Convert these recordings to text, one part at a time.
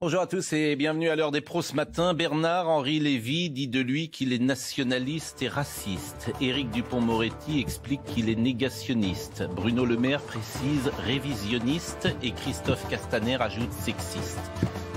Bonjour à tous et bienvenue à l'heure des pros ce matin. Bernard-Henri Lévy dit de lui qu'il est nationaliste et raciste. Éric Dupont-Moretti explique qu'il est négationniste. Bruno Le Maire précise révisionniste et Christophe Castaner ajoute sexiste.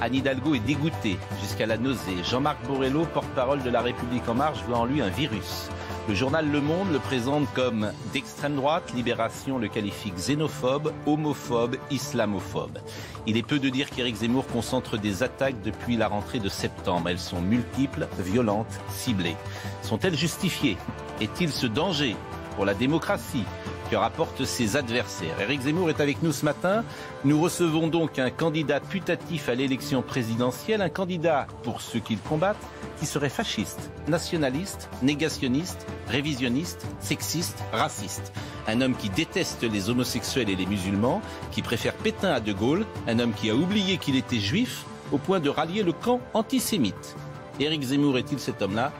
Anne Hidalgo est dégoûtée jusqu'à la nausée. Jean-Marc Borello, porte-parole de La République En Marche, voit en lui un virus. Le journal Le Monde le présente comme d'extrême droite, Libération le qualifie xénophobe, homophobe, islamophobe. Il est peu de dire qu'Éric Zemmour concentre des attaques depuis la rentrée de septembre. Elles sont multiples, violentes, ciblées. Sont-elles justifiées Est-il ce danger pour la démocratie que rapportent ses adversaires. Eric Zemmour est avec nous ce matin. Nous recevons donc un candidat putatif à l'élection présidentielle, un candidat, pour ceux qu'il combattent, qui serait fasciste, nationaliste, négationniste, révisionniste, sexiste, raciste. Un homme qui déteste les homosexuels et les musulmans, qui préfère Pétain à De Gaulle, un homme qui a oublié qu'il était juif au point de rallier le camp antisémite. Éric Zemmour est-il cet homme-là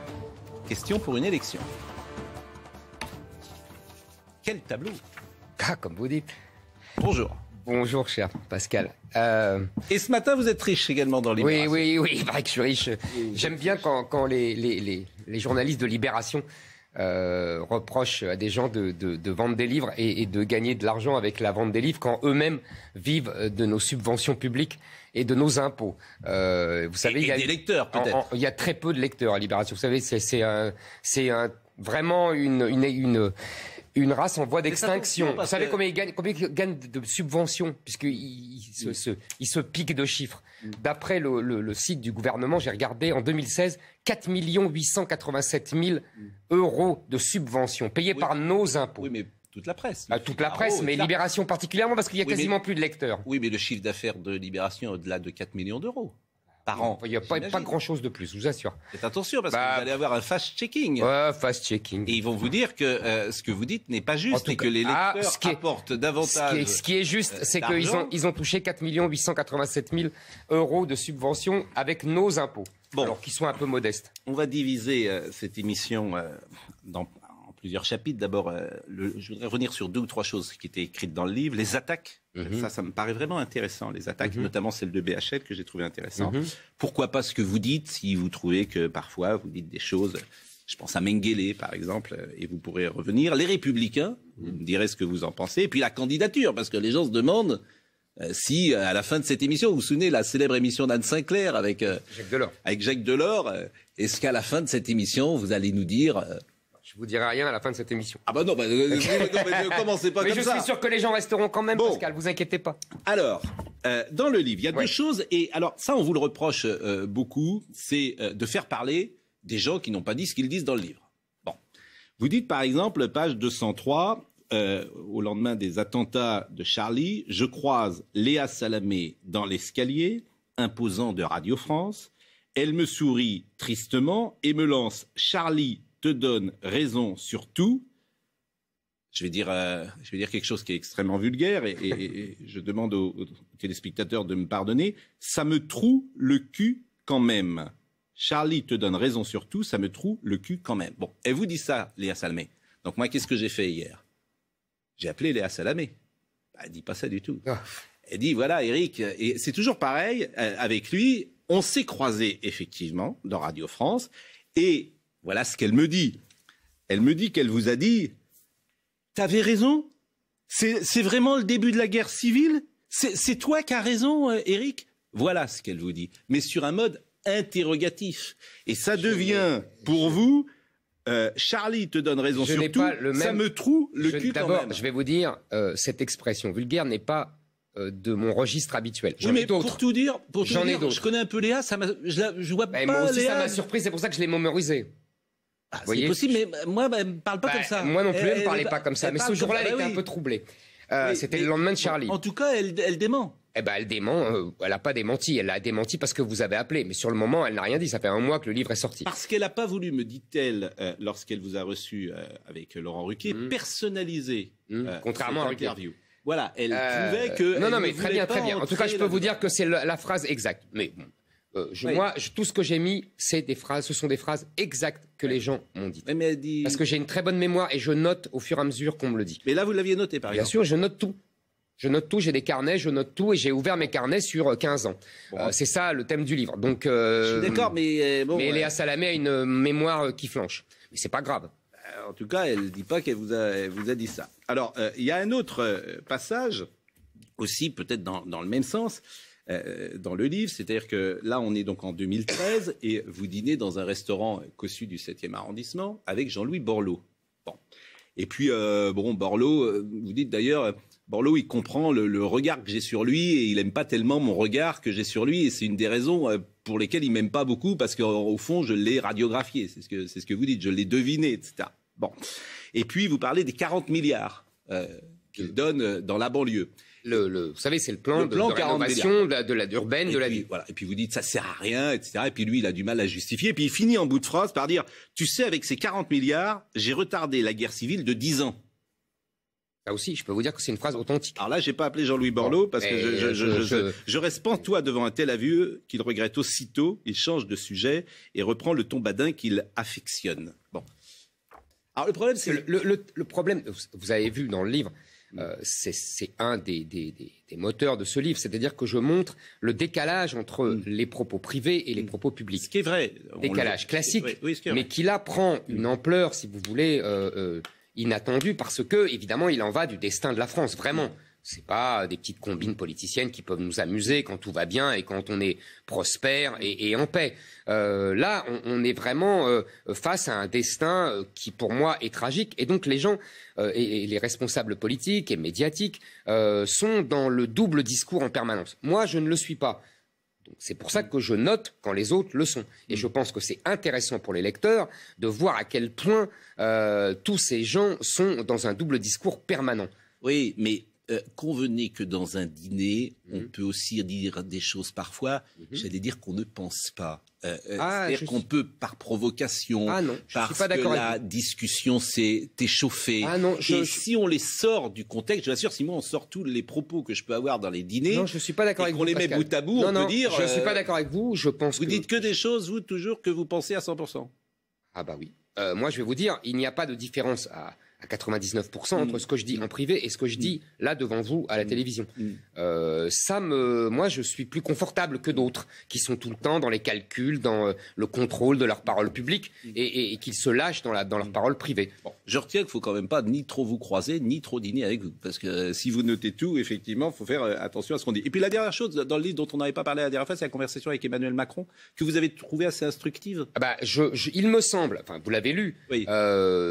Question pour une élection. Quel tableau ah, Comme vous dites. Bonjour. Bonjour, cher Pascal. Euh, et ce matin, vous êtes riche également dans Libération. Oui, oui, oui, il paraît que je suis riche. J'aime bien quand, les, journalistes de Libération euh, reprochent à des gens de, vendre des livres et, de gagner de l'argent avec la vente des livres quand eux-mêmes vivent euh, de nos subventions publiques et de nos impôts. vous savez, et, il y a des lecteurs peut-être. Il y a très peu de lecteurs à Libération. Vous savez, c'est vraiment une une race en voie d'extinction. Vous savez combien ils gagnent, de subventions, puisqu'ils se, piquent de chiffres. Mm. D'après le, site du gouvernement, j'ai regardé, en 2016, 4 887 000 euros de subventions payées par nos impôts. Oui, mais toute la presse. Ah, toute la ah, presse, oh, mais Libération particulièrement, parce qu'il y a quasiment plus de lecteurs. Oui, mais le chiffre d'affaires de Libération est au-delà de 4 millions d'euros. Il n'y a pas, pas grand-chose de plus, je vous assure. Faites attention parce que bah, vous allez avoir un fast-checking. Ouais, fast-checking. Et ils vont vous dire que euh, ce que vous dites n'est pas juste et que les ah, lecteurs qui est, davantage. Ce qui est, juste, euh, c'est qu'ils ont, ils ont touché 4 887 000 euros de subventions avec nos impôts. Bon, alors qu'ils sont un peu modestes. On va diviser euh, cette émission dans plusieurs chapitres. D'abord, euh, je voudrais revenir sur deux ou trois choses qui étaient écrites dans le livre. Les attaques, mhm. ça, ça me paraît vraiment intéressant. Les attaques, mhm. notamment celle de BHL, que j'ai trouvé intéressant. Mhm. Pourquoi pas ce que vous dites si vous trouvez que parfois vous dites des choses je pense à Mengele, par exemple, euh, et vous pourrez revenir. Les Républicains, vous me direz ce que vous en pensez. Et puis la candidature, parce que les gens se demandent euh, si, à la fin de cette émission, vous vous souvenez la célèbre émission d'Anne Sinclair avec Jacques Delors, avec Jacques Delors est-ce qu'à la fin de cette émission, vous allez nous dire je vous dirai rien à la fin de cette émission. Ah bah non, pas bah, euh, euh, mais ne commencez pas mais je suis sûr que les gens resteront quand même, bon. Pascal, vous inquiétez pas. Alors, euh, dans le livre, il y a deux choses, et alors ça, on vous le reproche beaucoup, c'est de faire parler des gens qui n'ont pas dit ce qu'ils disent dans le livre. Bon. Vous dites par exemple, page 203, au lendemain des attentats de Charlie, je croise Léa Salamé dans l'escalier, imposant de Radio France. Elle me sourit tristement et me lance Charlie te donne raison sur tout, je vais dire, euh, je dire quelque chose qui est extrêmement vulgaire et, je demande aux, téléspectateurs de me pardonner. Ça me troue le cul quand même. Charlie te donne raison sur tout, ça me troue le cul quand même. Bon, elle vous dit ça, Léa Salamé. Donc moi, qu'est-ce que j'ai fait hier J'ai appelé Léa Salamé. Bah, elle dit pas ça du tout. Ah. Elle dit voilà, Eric, et c'est toujours pareil euh, avec lui. On s'est croisés effectivement dans Radio France et voilà ce qu'elle me dit. Elle me dit qu'elle vous a dit T'avais raison C'est vraiment le début de la guerre civile C'est toi qui as raison, Eric euh, Voilà ce qu'elle vous dit. Mais sur un mode interrogatif. Et ça devient, pour vous, euh, Charlie te donne raison sur le même... ça me troue le je, cul D'abord, je vais vous dire, euh, cette expression vulgaire n'est pas de mon registre habituel. mais pour tout dire, pour tout dire, je connais un peu Léa, je, vois pas eh, pas moi aussi, ça m'a surpris, c'est pour ça que je l'ai mémorisé. Ah, c'est possible, mais euh, moi, bah, elle parle pas bah, comme ça. Moi non plus, elle, ne parlait pas comme ça. Mais ce jour-là, elle était un peu troublée. Euh, c'était le lendemain de Charlie. En, tout cas, elle, dément. Eh ben, elle dément, euh, elle n'a pas démenti, elle a démenti parce que vous avez appelé, mais sur le moment, elle n'a rien dit, ça fait un mois que le livre est sorti. Parce qu'elle n'a pas voulu, me dit-elle, lorsqu'elle vous a reçu avec Laurent Ruquier, mmh. personnaliser mmh, Contrairement à l'interview. Voilà, elle trouvait que... Non, non, mais très bien, très bien. En tout cas, je peux vous dire que c'est la phrase exacte. Mais bon. Euh, je, Moi, tout ce que j'ai mis, c'est des phrases, ce sont des phrases exactes que les gens m'ont dites. Parce que j'ai une très bonne mémoire et je note au fur et à mesure qu'on me le dit. Mais là, vous l'aviez noté, par exemple. Bien sûr, je note tout. Je note tout, j'ai des carnets, je note tout et j'ai ouvert mes carnets sur 15 euh, ans. Euh, c'est ça le thème du livre. Donc, je suis d'accord, mais Mais Léa Salamé a une mémoire qui flanche. Mais c'est pas grave. En tout cas, elle ne dit pas qu'elle vous, vous a, dit ça. Alors, il y a un autre passage aussi, peut-être dans, le même sens euh, dans le livre. C'est-à-dire que là, on est donc en 2013 et vous dînez dans un restaurant cossu du 7e arrondissement avec Jean-Louis Borloo. Bon. Et puis, euh, bon, Borloo, euh, vous dites d'ailleurs, Borloo, il comprend le, regard que j'ai sur lui et il n'aime pas tellement mon regard que j'ai sur lui. Et c'est une des raisons pour lesquelles il m'aime pas beaucoup parce qu'au fond, je l'ai radiographié. C'est ce, que, vous dites. Je l'ai deviné, etc. Bon. Et puis, vous parlez des 40 milliards qu'il donne dans la banlieue. Le, vous savez, c'est le plan, de, rénovation de la, de la urbaine et de puis, la ville. Voilà. Et puis vous dites ça sert à rien, etc. Et puis lui, il a du mal à justifier. Et puis il finit en bout de phrase par dire tu sais, avec ces 40 milliards, j'ai retardé la guerre civile de 10 ans. Là aussi, je peux vous dire que c'est une phrase authentique. Alors là, n'ai pas appelé Jean-Louis Borloo parce que euh, je, je, je, toi devant un tel avieux qu'il regrette aussitôt, il change de sujet et reprend le ton badin qu'il affectionne. Bon. Alors le problème, c'est le, problème. Vous avez vu dans le livre, euh, c'est un des, moteurs de ce livre. C'est-à-dire que je montre le décalage entre mm. les propos privés et les mm. propos publics. Ce qui est vrai. Décalage classique, mais qui là prend mm. une ampleur, si vous voulez, euh, euh, inattendue, parce que, évidemment, il en va du destin de la France, vraiment c'est pas des petites combines politiciennes qui peuvent nous amuser quand tout va bien et quand on est prospère et, en paix. Euh, là, on, est vraiment euh, face à un destin euh, qui, pour moi, est tragique. Et donc, les gens euh, et, les responsables politiques et médiatiques sont dans le double discours en permanence. Moi, je ne le suis pas. c'est pour ça que je note quand les autres le sont. Et je pense que c'est intéressant pour les lecteurs de voir à quel point tous ces gens sont dans un double discours permanent. Oui, mais euh, convenez que dans un dîner, on mhm. peut aussi dire des choses parfois, mhm. j'allais dire qu'on ne pense pas. Euh, euh, ah, c'est-à-dire qu'on peut, par provocation, par ah, parce que la discussion s'est échauffée. Ah, non, Et si on les sort du contexte, je vous assure, si moi on sort tous les propos que je peux avoir dans les dîners, non, je suis pas d'accord avec qu'on les met bout à bout, on peut dire. Je ne suis pas d'accord avec vous. Je pense. que... — Vous dites que des choses, vous toujours que vous pensez à 100 Ah bah oui. moi, je vais vous dire, il n'y a pas de différence à à 99% entre mm. ce que je dis en privé et ce que je dis mm. là devant vous à la mm. télévision. Euh, ça me, moi, je suis plus confortable que d'autres qui sont tout le temps dans les calculs, dans euh, le contrôle de leur parole publique et, et, qu'ils se lâchent dans, la, dans privée. parole privée. Bon. Je retiens qu'il faut quand même pas ni trop vous croiser, ni trop dîner avec vous, parce que euh, si vous notez tout, effectivement, faut faire attention à ce qu'on dit. Et puis la dernière chose dans le livre dont on n'avait pas parlé la dernière fois, c'est la conversation avec Emmanuel Macron que vous avez trouvée assez instructive. Ah bah, il me semble, enfin, vous l'avez lu,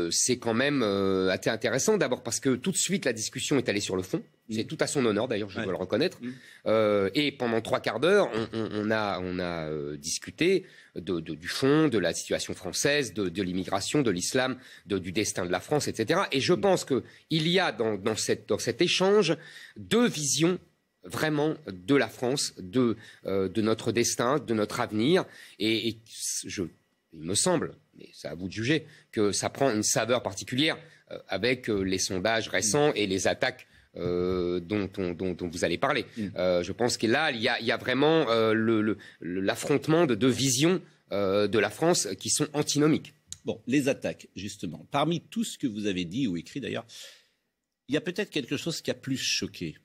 c'est quand même euh, a été intéressant. D'abord parce que tout de suite, la discussion est allée sur le fond. Mm. C'est tout à son honneur, d'ailleurs, je veux dois le reconnaître. Mm. Euh, et pendant trois quarts d'heure, on, a, on a euh, discuté de, du fond, de la situation française, de, l'immigration, de l'islam, du destin de la France, etc. Et je mm. pense qu'il y a dans, dans, dans cet échange deux visions vraiment de la France, de, de notre destin, de notre avenir. Et, et je, il me semble, ça c'est à vous de juger, que ça prend une saveur particulière euh, avec euh, les sondages récents et les attaques euh, dont, vous allez parler. Mm. je pense que là, il y a, vraiment l'affrontement de deux visions de la France qui sont antinomiques. Bon, les attaques, justement. Parmi tout ce que vous avez dit ou écrit d'ailleurs, il y a peut-être quelque chose qui a plus choqué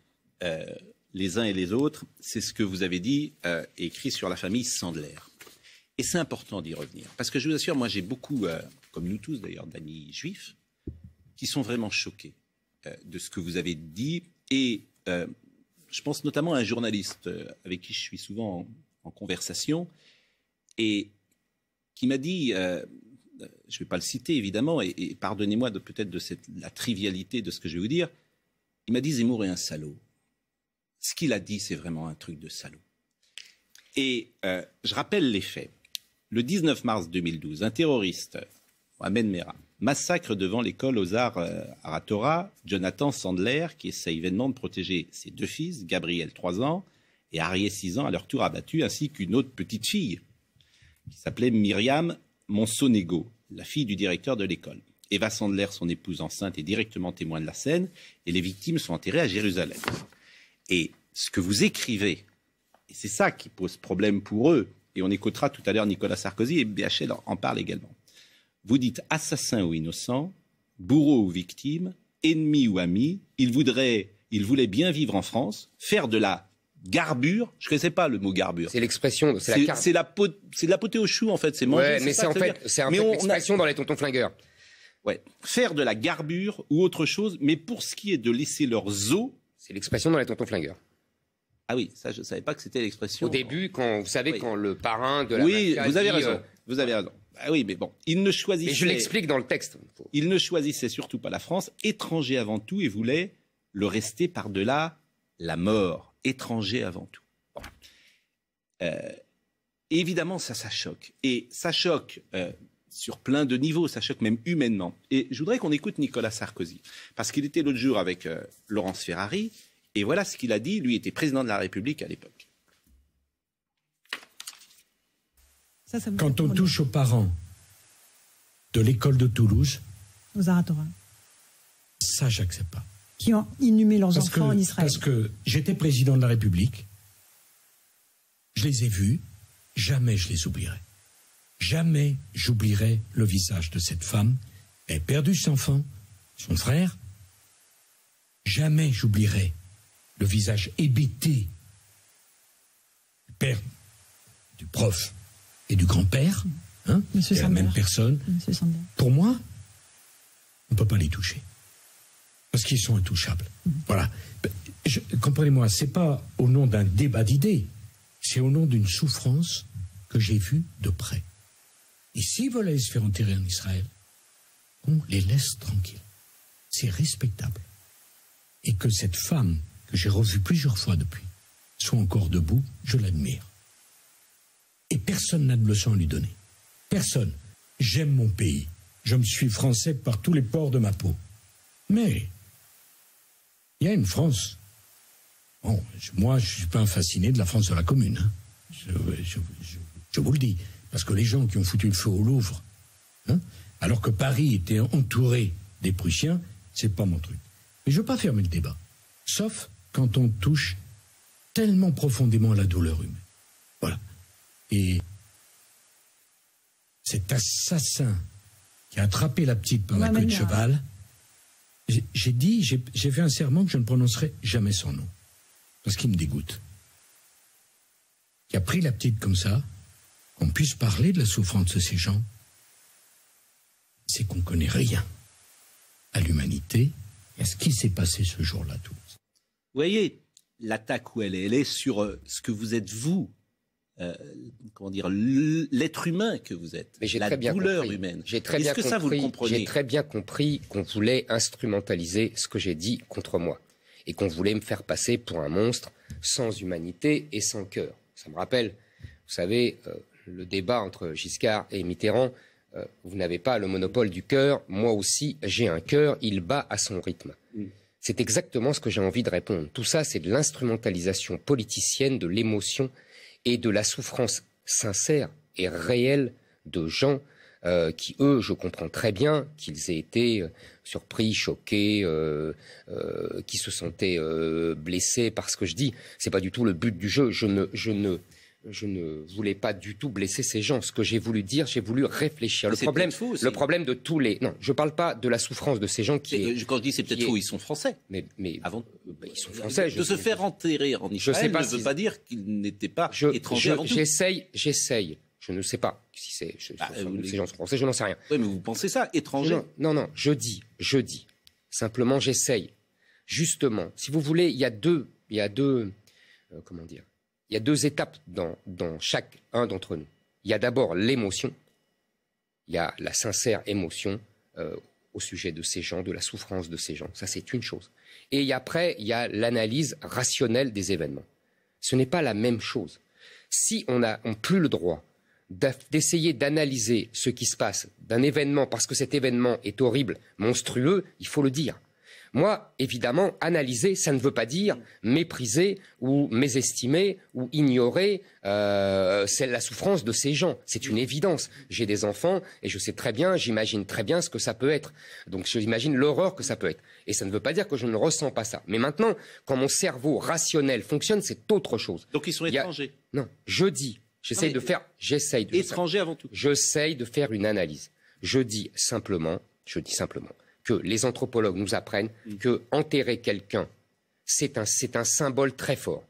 les uns et les autres. C'est ce que vous avez dit et écrit sur la famille Sandler. Et c'est important d'y revenir. Parce que je vous assure, moi j'ai beaucoup, euh, comme nous tous d'ailleurs, d'amis juifs, qui sont vraiment choqués euh, de ce que vous avez dit. Et euh, je pense notamment à un journaliste avec qui je suis souvent en, conversation, et qui m'a dit, je ne vais pas le citer évidemment, et, pardonnez-moi de, peut-être de cette, la trivialité de ce que je vais vous dire, il m'a dit Zemmour est un salaud. Ce qu'il a dit, c'est vraiment un truc de salaud. Et je rappelle les faits. Le 19 mars 2012, un terroriste, Mohamed mera, massacre devant l'école aux arts euh, Aratora Jonathan Sandler, qui essaie vainement de protéger ses deux fils, Gabriel, 3 ans, et Harriet, 6 ans, à leur tour abattus, ainsi qu'une autre petite fille, qui s'appelait Myriam Monsonego, la fille du directeur de l'école. Eva Sandler, son épouse enceinte, est directement témoin de la scène, et les victimes sont enterrées à Jérusalem. Et ce que vous écrivez, et c'est ça qui pose problème pour eux, et on écoutera tout à l'heure Nicolas Sarkozy, et BHL en parle également. Vous dites assassin ou innocent, bourreau ou victime, ennemi ou ami, il voudrait, il voulait bien vivre en France, faire de la garbure, je ne sais pas le mot garbure. C'est l'expression, c'est la C'est la, la potée au chou en fait, c'est manger. Ouais, mais c'est en fait, c'est l'expression dans les tontons flingueurs. Ouais. Faire de la garbure ou autre chose, mais pour ce qui est de laisser leurs os. C'est l'expression dans les tontons flingueurs. Ah oui, ça, je ne savais pas que c'était l'expression. Au hein. début, quand, vous savez, quand le parrain de la Oui, vous avez raison. Euh, vous avez raison. Ah oui, mais bon, il ne choisissait. je l'explique dans le texte. Il ne choisissait surtout pas la France, étranger avant tout, et voulait le rester par-delà la mort, étranger avant tout. Euh, évidemment, ça, ça choque. Et ça choque euh, sur plein de niveaux, ça choque même humainement. Et je voudrais qu'on écoute Nicolas Sarkozy, parce qu'il était l'autre jour avec Laurence Ferrari, et voilà ce qu'il a dit. Lui était président de la République à l'époque. Quand on touche aux parents de l'école de Toulouse, ça, j'accepte pas. Qui ont inhumé leurs enfants en Israël. Parce que j'étais président de la République, je les ai vus, jamais je les oublierai. Jamais j'oublierai le visage de cette femme. Elle a perdu son enfant, son frère. Jamais j'oublierai le visage hébété du père, du prof et du grand-père, hein, c'est la même personne, pour moi, on ne peut pas les toucher. Parce qu'ils sont intouchables. Mhm. Voilà. Comprenez-moi, c'est pas au nom d'un débat d'idées, c'est au nom d'une souffrance que j'ai vue de près. Et s'ils veulent aller se faire enterrer en Israël, on les laisse tranquilles. C'est respectable. Et que cette femme que j'ai revu plusieurs fois depuis, soit encore debout, je l'admire. Et personne n'a de leçon à lui donner. Personne. J'aime mon pays. Je me suis français par tous les ports de ma peau. Mais il y a une France. moi, je ne suis pas fasciné de la France de la Commune. Hein. Je, vous le dis. Parce que les gens qui ont foutu le feu au Louvre, hein, alors que Paris était entouré des Prussiens, c'est pas mon truc. Mais je ne veux pas fermer le débat. Sauf quand on touche tellement profondément à la douleur humaine. Voilà. Et cet assassin qui a attrapé la petite par la queue de cheval, j'ai dit, j'ai fait un serment que je ne prononcerai jamais son nom, parce qu'il me dégoûte. Qui a pris la petite comme ça, qu'on puisse parler de la souffrance de ces gens, c'est qu'on connaît rien à l'humanité et à ce qui s'est passé ce jour-là tous. Vous voyez l'attaque où elle est. Elle est sur euh, ce que vous êtes vous, euh, comment dire, l'être humain que vous êtes, la douleur humaine. J'ai très bien que compris, ça vous le J'ai très bien compris qu'on voulait instrumentaliser ce que j'ai dit contre moi et qu'on voulait me faire passer pour un monstre sans humanité et sans cœur. Ça me rappelle, vous savez, euh, le débat entre Giscard et Mitterrand. vous n'avez pas le monopole du cœur, moi aussi j'ai un cœur, il bat à son rythme. Mm. C'est exactement ce que j'ai envie de répondre. Tout ça, c'est de l'instrumentalisation politicienne de l'émotion et de la souffrance sincère et réelle de gens euh, qui, eux, je comprends très bien qu'ils aient été euh, surpris, choqués, euh, qui se sentaient blessés par ce que je dis. C'est pas du tout le but du jeu. je ne je ne voulais pas du tout blesser ces gens. Ce que j'ai voulu dire, j'ai voulu réfléchir. Le problème, fou, le problème de tous les. Non, je ne parle pas de la souffrance de ces gens qui. Euh, quand je dis c'est peut-être faux, ils sont français. Mais, avant, euh, ils sont euh, français. De se faire enterrer en Israël ne veut pas dire qu'ils n'étaient pas je, étrangers. J'essaye, je, j'essaye. Je ne sais pas si c'est. Bah, ces gens sont français. Je n'en sais rien. Oui, mais vous pensez ça, étrangers non, non, Je dis, je dis. Simplement, j'essaye. Justement, si vous voulez, il y a deux, il y a deux, comment dire il y a deux étapes dans, dans chacun d'entre nous. Il y a d'abord l'émotion, il y a la sincère émotion euh, au sujet de ces gens, de la souffrance de ces gens, ça c'est une chose. Et après, il y a l'analyse rationnelle des événements. Ce n'est pas la même chose. Si on n'a plus le droit d'essayer d'analyser ce qui se passe d'un événement parce que cet événement est horrible, monstrueux, il faut le dire. Moi, évidemment, analyser, ça ne veut pas dire mépriser ou mésestimer ou ignorer euh, la souffrance de ces gens. C'est une évidence. J'ai des enfants et je sais très bien, j'imagine très bien ce que ça peut être. Donc j'imagine l'horreur que ça peut être. Et ça ne veut pas dire que je ne ressens pas ça. Mais maintenant, quand mon cerveau rationnel fonctionne, c'est autre chose. Donc ils sont étrangers Non, je dis, j'essaye de faire... J'essaye de... Étrangers avant tout. J'essaye de faire une analyse. Je dis simplement, je dis simplement, que les anthropologues nous apprennent mm. que enterrer quelqu'un, c'est un, symbole très fort.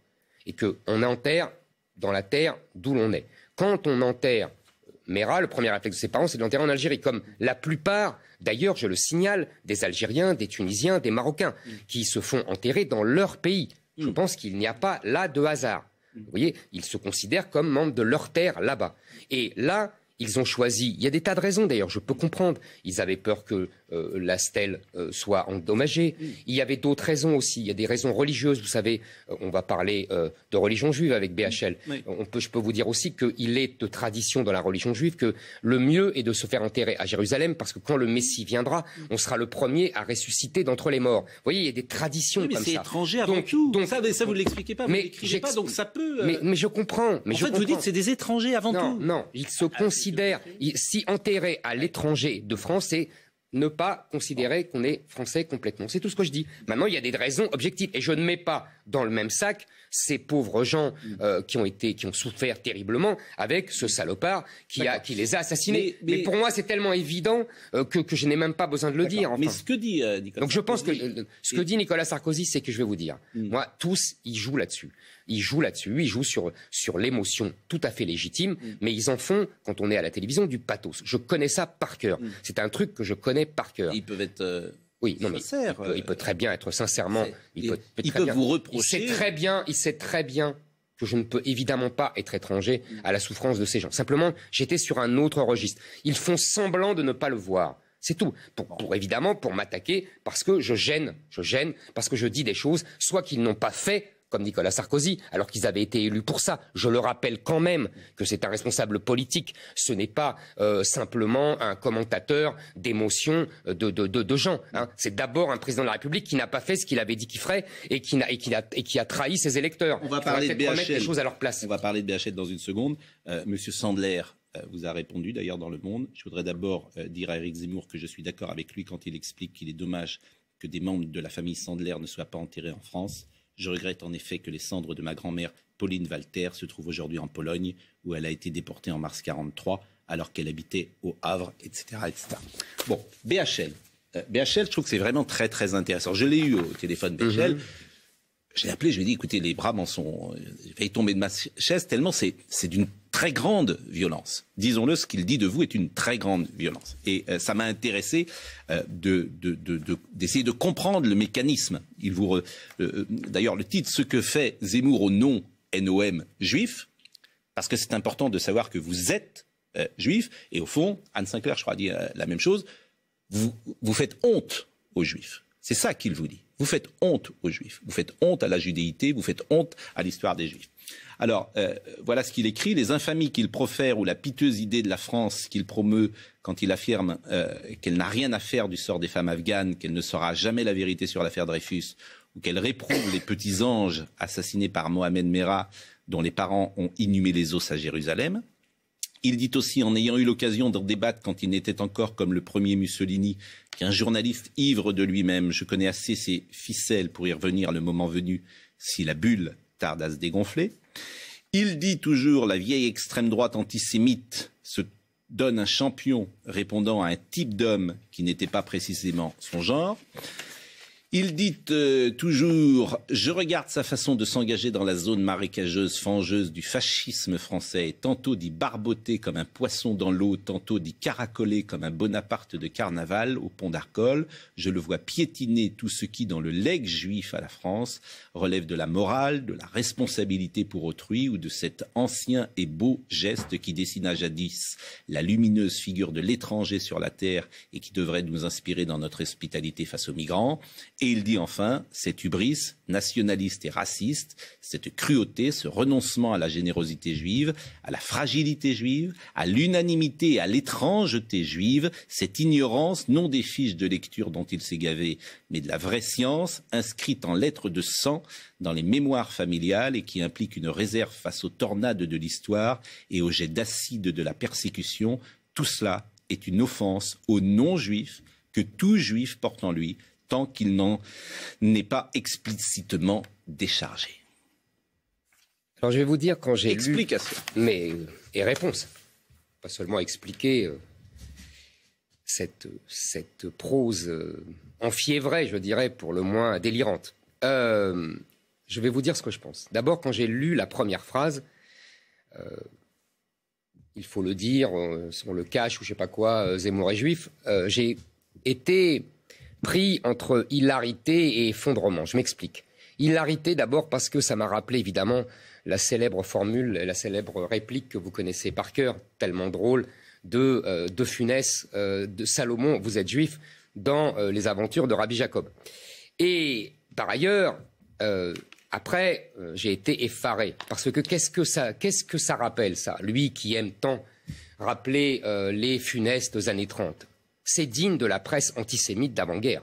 Et qu'on enterre dans la terre d'où l'on est. Quand on enterre euh, Mera, le premier réflexe de ses parents, c'est de l'enterrer en Algérie, comme la plupart, d'ailleurs, je le signale, des Algériens, des Tunisiens, des Marocains, mm. qui se font enterrer dans leur pays. Je mm. pense qu'il n'y a pas là de hasard. Vous voyez, ils se considèrent comme membres de leur terre là-bas. Et là, ils ont choisi, il y a des tas de raisons d'ailleurs, je peux comprendre. Ils avaient peur que euh, la stèle euh, soit endommagée. Il y avait d'autres raisons aussi. Il y a des raisons religieuses, vous savez, euh, on va parler de religion juive avec BHL. On peut, je peux vous dire aussi qu'il est de tradition dans la religion juive que le mieux est de se faire enterrer à Jérusalem parce que quand le Messie viendra, mm. on sera le premier à ressusciter d'entre les morts. Vous voyez, il y a des traditions comme ça. C'est étranger avant donc, tout. ça, vous ne l'expliquez pas, mais pas, donc ça peut. Mais, mais, je comprends. Mais en fait, vous dites c'est des étrangers avant tout. Non, ils se ah, considère, si enterré à l'étranger de Français, ne pas considérer qu'on est français complètement. C'est tout ce que je dis. Maintenant, il y a des raisons objectives. Et je ne mets pas dans le même sac ces pauvres gens mm. euh, qui ont été, qui ont souffert terriblement avec ce mm. salopard qui, les a assassinés. Mais, pour moi, c'est tellement évident euh, que, je n'ai même pas besoin de le dire. Mais ce que dit euh, Nicolas Donc Sarkozy, je pense que ce que dit Nicolas Sarkozy, c'est que je vais vous dire. Mm. Moi, tous, ils jouent là-dessus. Ils jouent là-dessus. Ils jouent sur, sur l'émotion tout à fait légitime, mais ils en font, quand on est à la télévision, du pathos. Je connais ça par cœur. C'est un truc que je connais par cœur. Ils peuvent être oui, non, mais il peut, très bien être sincèrement. Il peut, il vous reprocher. Il sait très bien, il sait très bien que je ne peux évidemment pas être étranger à la souffrance de ces gens. Simplement, j'étais sur un autre registre. Ils font semblant de ne pas le voir. C'est tout. pour, évidemment pour m'attaquer parce que je gêne, je gêne parce que je dis des choses soit qu'ils n'ont pas fait comme Nicolas Sarkozy, alors qu'ils avaient été élus pour ça. Je le rappelle quand même que c'est un responsable politique, ce n'est pas euh, simplement un commentateur d'émotions euh, de, gens. Hein. C'est d'abord un président de la République qui n'a pas fait ce qu'il avait dit qu'il ferait et qui, a, trahi ses électeurs. On va parler de BHL. On va parler de dans une seconde. Euh, Monsieur Sandler, vous a répondu d'ailleurs dans Le Monde. Je voudrais d'abord dire à Eric Zemmour que je suis d'accord avec lui quand il explique qu'il est dommage que des membres de la famille Sandler ne soient pas enterrés en France. Je regrette en effet que les cendres de ma grand-mère Pauline Walter se trouvent aujourd'hui en Pologne, où elle a été déportée en mars 43, alors qu'elle habitait au Havre, etc. Bon, BHL. Euh, BHL, je trouve que c'est vraiment très, très intéressant. Je l'ai eu au téléphone, BHL. Mm-hmm. J'ai appelé, je lui ai dit, écoutez, les bras m'en sont... J'ai euh, failli tomber de ma chaise, tellement c'est d'une très grande violence. Disons-le, ce qu'il dit de vous est une très grande violence. Et euh, ça m'a intéressé euh, d'essayer de, comprendre le mécanisme. Il vous euh, D'ailleurs, le titre Ce que fait Zemmour au nom NOM juif, parce que c'est important de savoir que vous êtes juif, et au fond, Anne Sinclair, je crois, a dit la même chose, vous, vous faites honte aux juifs. C'est ça qu'il vous dit. Vous faites honte aux juifs, vous faites honte à la judéité, vous faites honte à l'histoire des juifs. Alors, euh, voilà ce qu'il écrit. Les infamies qu'il profère ou la piteuse idée de la France qu'il promeut quand il affirme euh, qu'elle n'a rien à faire du sort des femmes afghanes, qu'elle ne saura jamais la vérité sur l'affaire Dreyfus, ou qu'elle réprouve les petits anges assassinés par Mohamed Merah, dont les parents ont inhumé les os à Jérusalem. Il dit aussi, en ayant eu l'occasion d'en débattre quand il n'était encore comme le premier Mussolini, qu'un journaliste ivre de lui-même, je connais assez ses ficelles pour y revenir le moment venu, si la bulle tarde à se dégonfler. Il dit toujours la vieille extrême droite antisémite se donne un champion répondant à un type d'homme qui n'était pas précisément son genre. Il dit euh, toujours Je regarde sa façon de s'engager dans la zone marécageuse, fangeuse du fascisme français, tantôt d'y barboter comme un poisson dans l'eau, tantôt d'y caracoler comme un Bonaparte de carnaval au pont d'Arcole. Je le vois piétiner tout ce qui, dans le legs juif à la France, relève de la morale, de la responsabilité pour autrui ou de cet ancien et beau geste qui dessina jadis la lumineuse figure de l'étranger sur la terre et qui devrait nous inspirer dans notre hospitalité face aux migrants. Et il dit enfin, cette hubris nationaliste et raciste, cette cruauté, ce renoncement à la générosité juive, à la fragilité juive, à l'unanimité et à l'étrangeté juive, cette ignorance, non des fiches de lecture dont il s'est gavé, mais de la vraie science, inscrite en lettres de sang dans les mémoires familiales et qui implique une réserve face aux tornades de l'histoire et aux jets d'acide de la persécution, tout cela est une offense aux non-juifs que tout juif porte en lui, tant qu'il n'en n'est pas explicitement déchargé. Alors je vais vous dire quand j'ai explication, mais et réponse, pas seulement expliquer euh, cette cette prose euh, enfiévrée, je dirais pour le moins délirante. Euh, je vais vous dire ce que je pense. D'abord, quand j'ai lu la première phrase, il faut le dire, on, le cache ou je sais pas quoi, Zemmour est juif. j'ai été pris entre hilarité et effondrement. Je m'explique. Hilarité d'abord parce que ça m'a rappelé évidemment la célèbre formule, la célèbre réplique que vous connaissez par cœur, tellement drôle, de, euh, de Funès, euh, de Salomon, vous êtes juif, dans euh, les aventures de Rabbi Jacob. Et par ailleurs, après, j'ai été effaré, parce que qu'est-ce que ça, que ça rappelle, ça Lui qui aime tant rappeler les funestes années 30 c'est digne de la presse antisémite d'avant-guerre.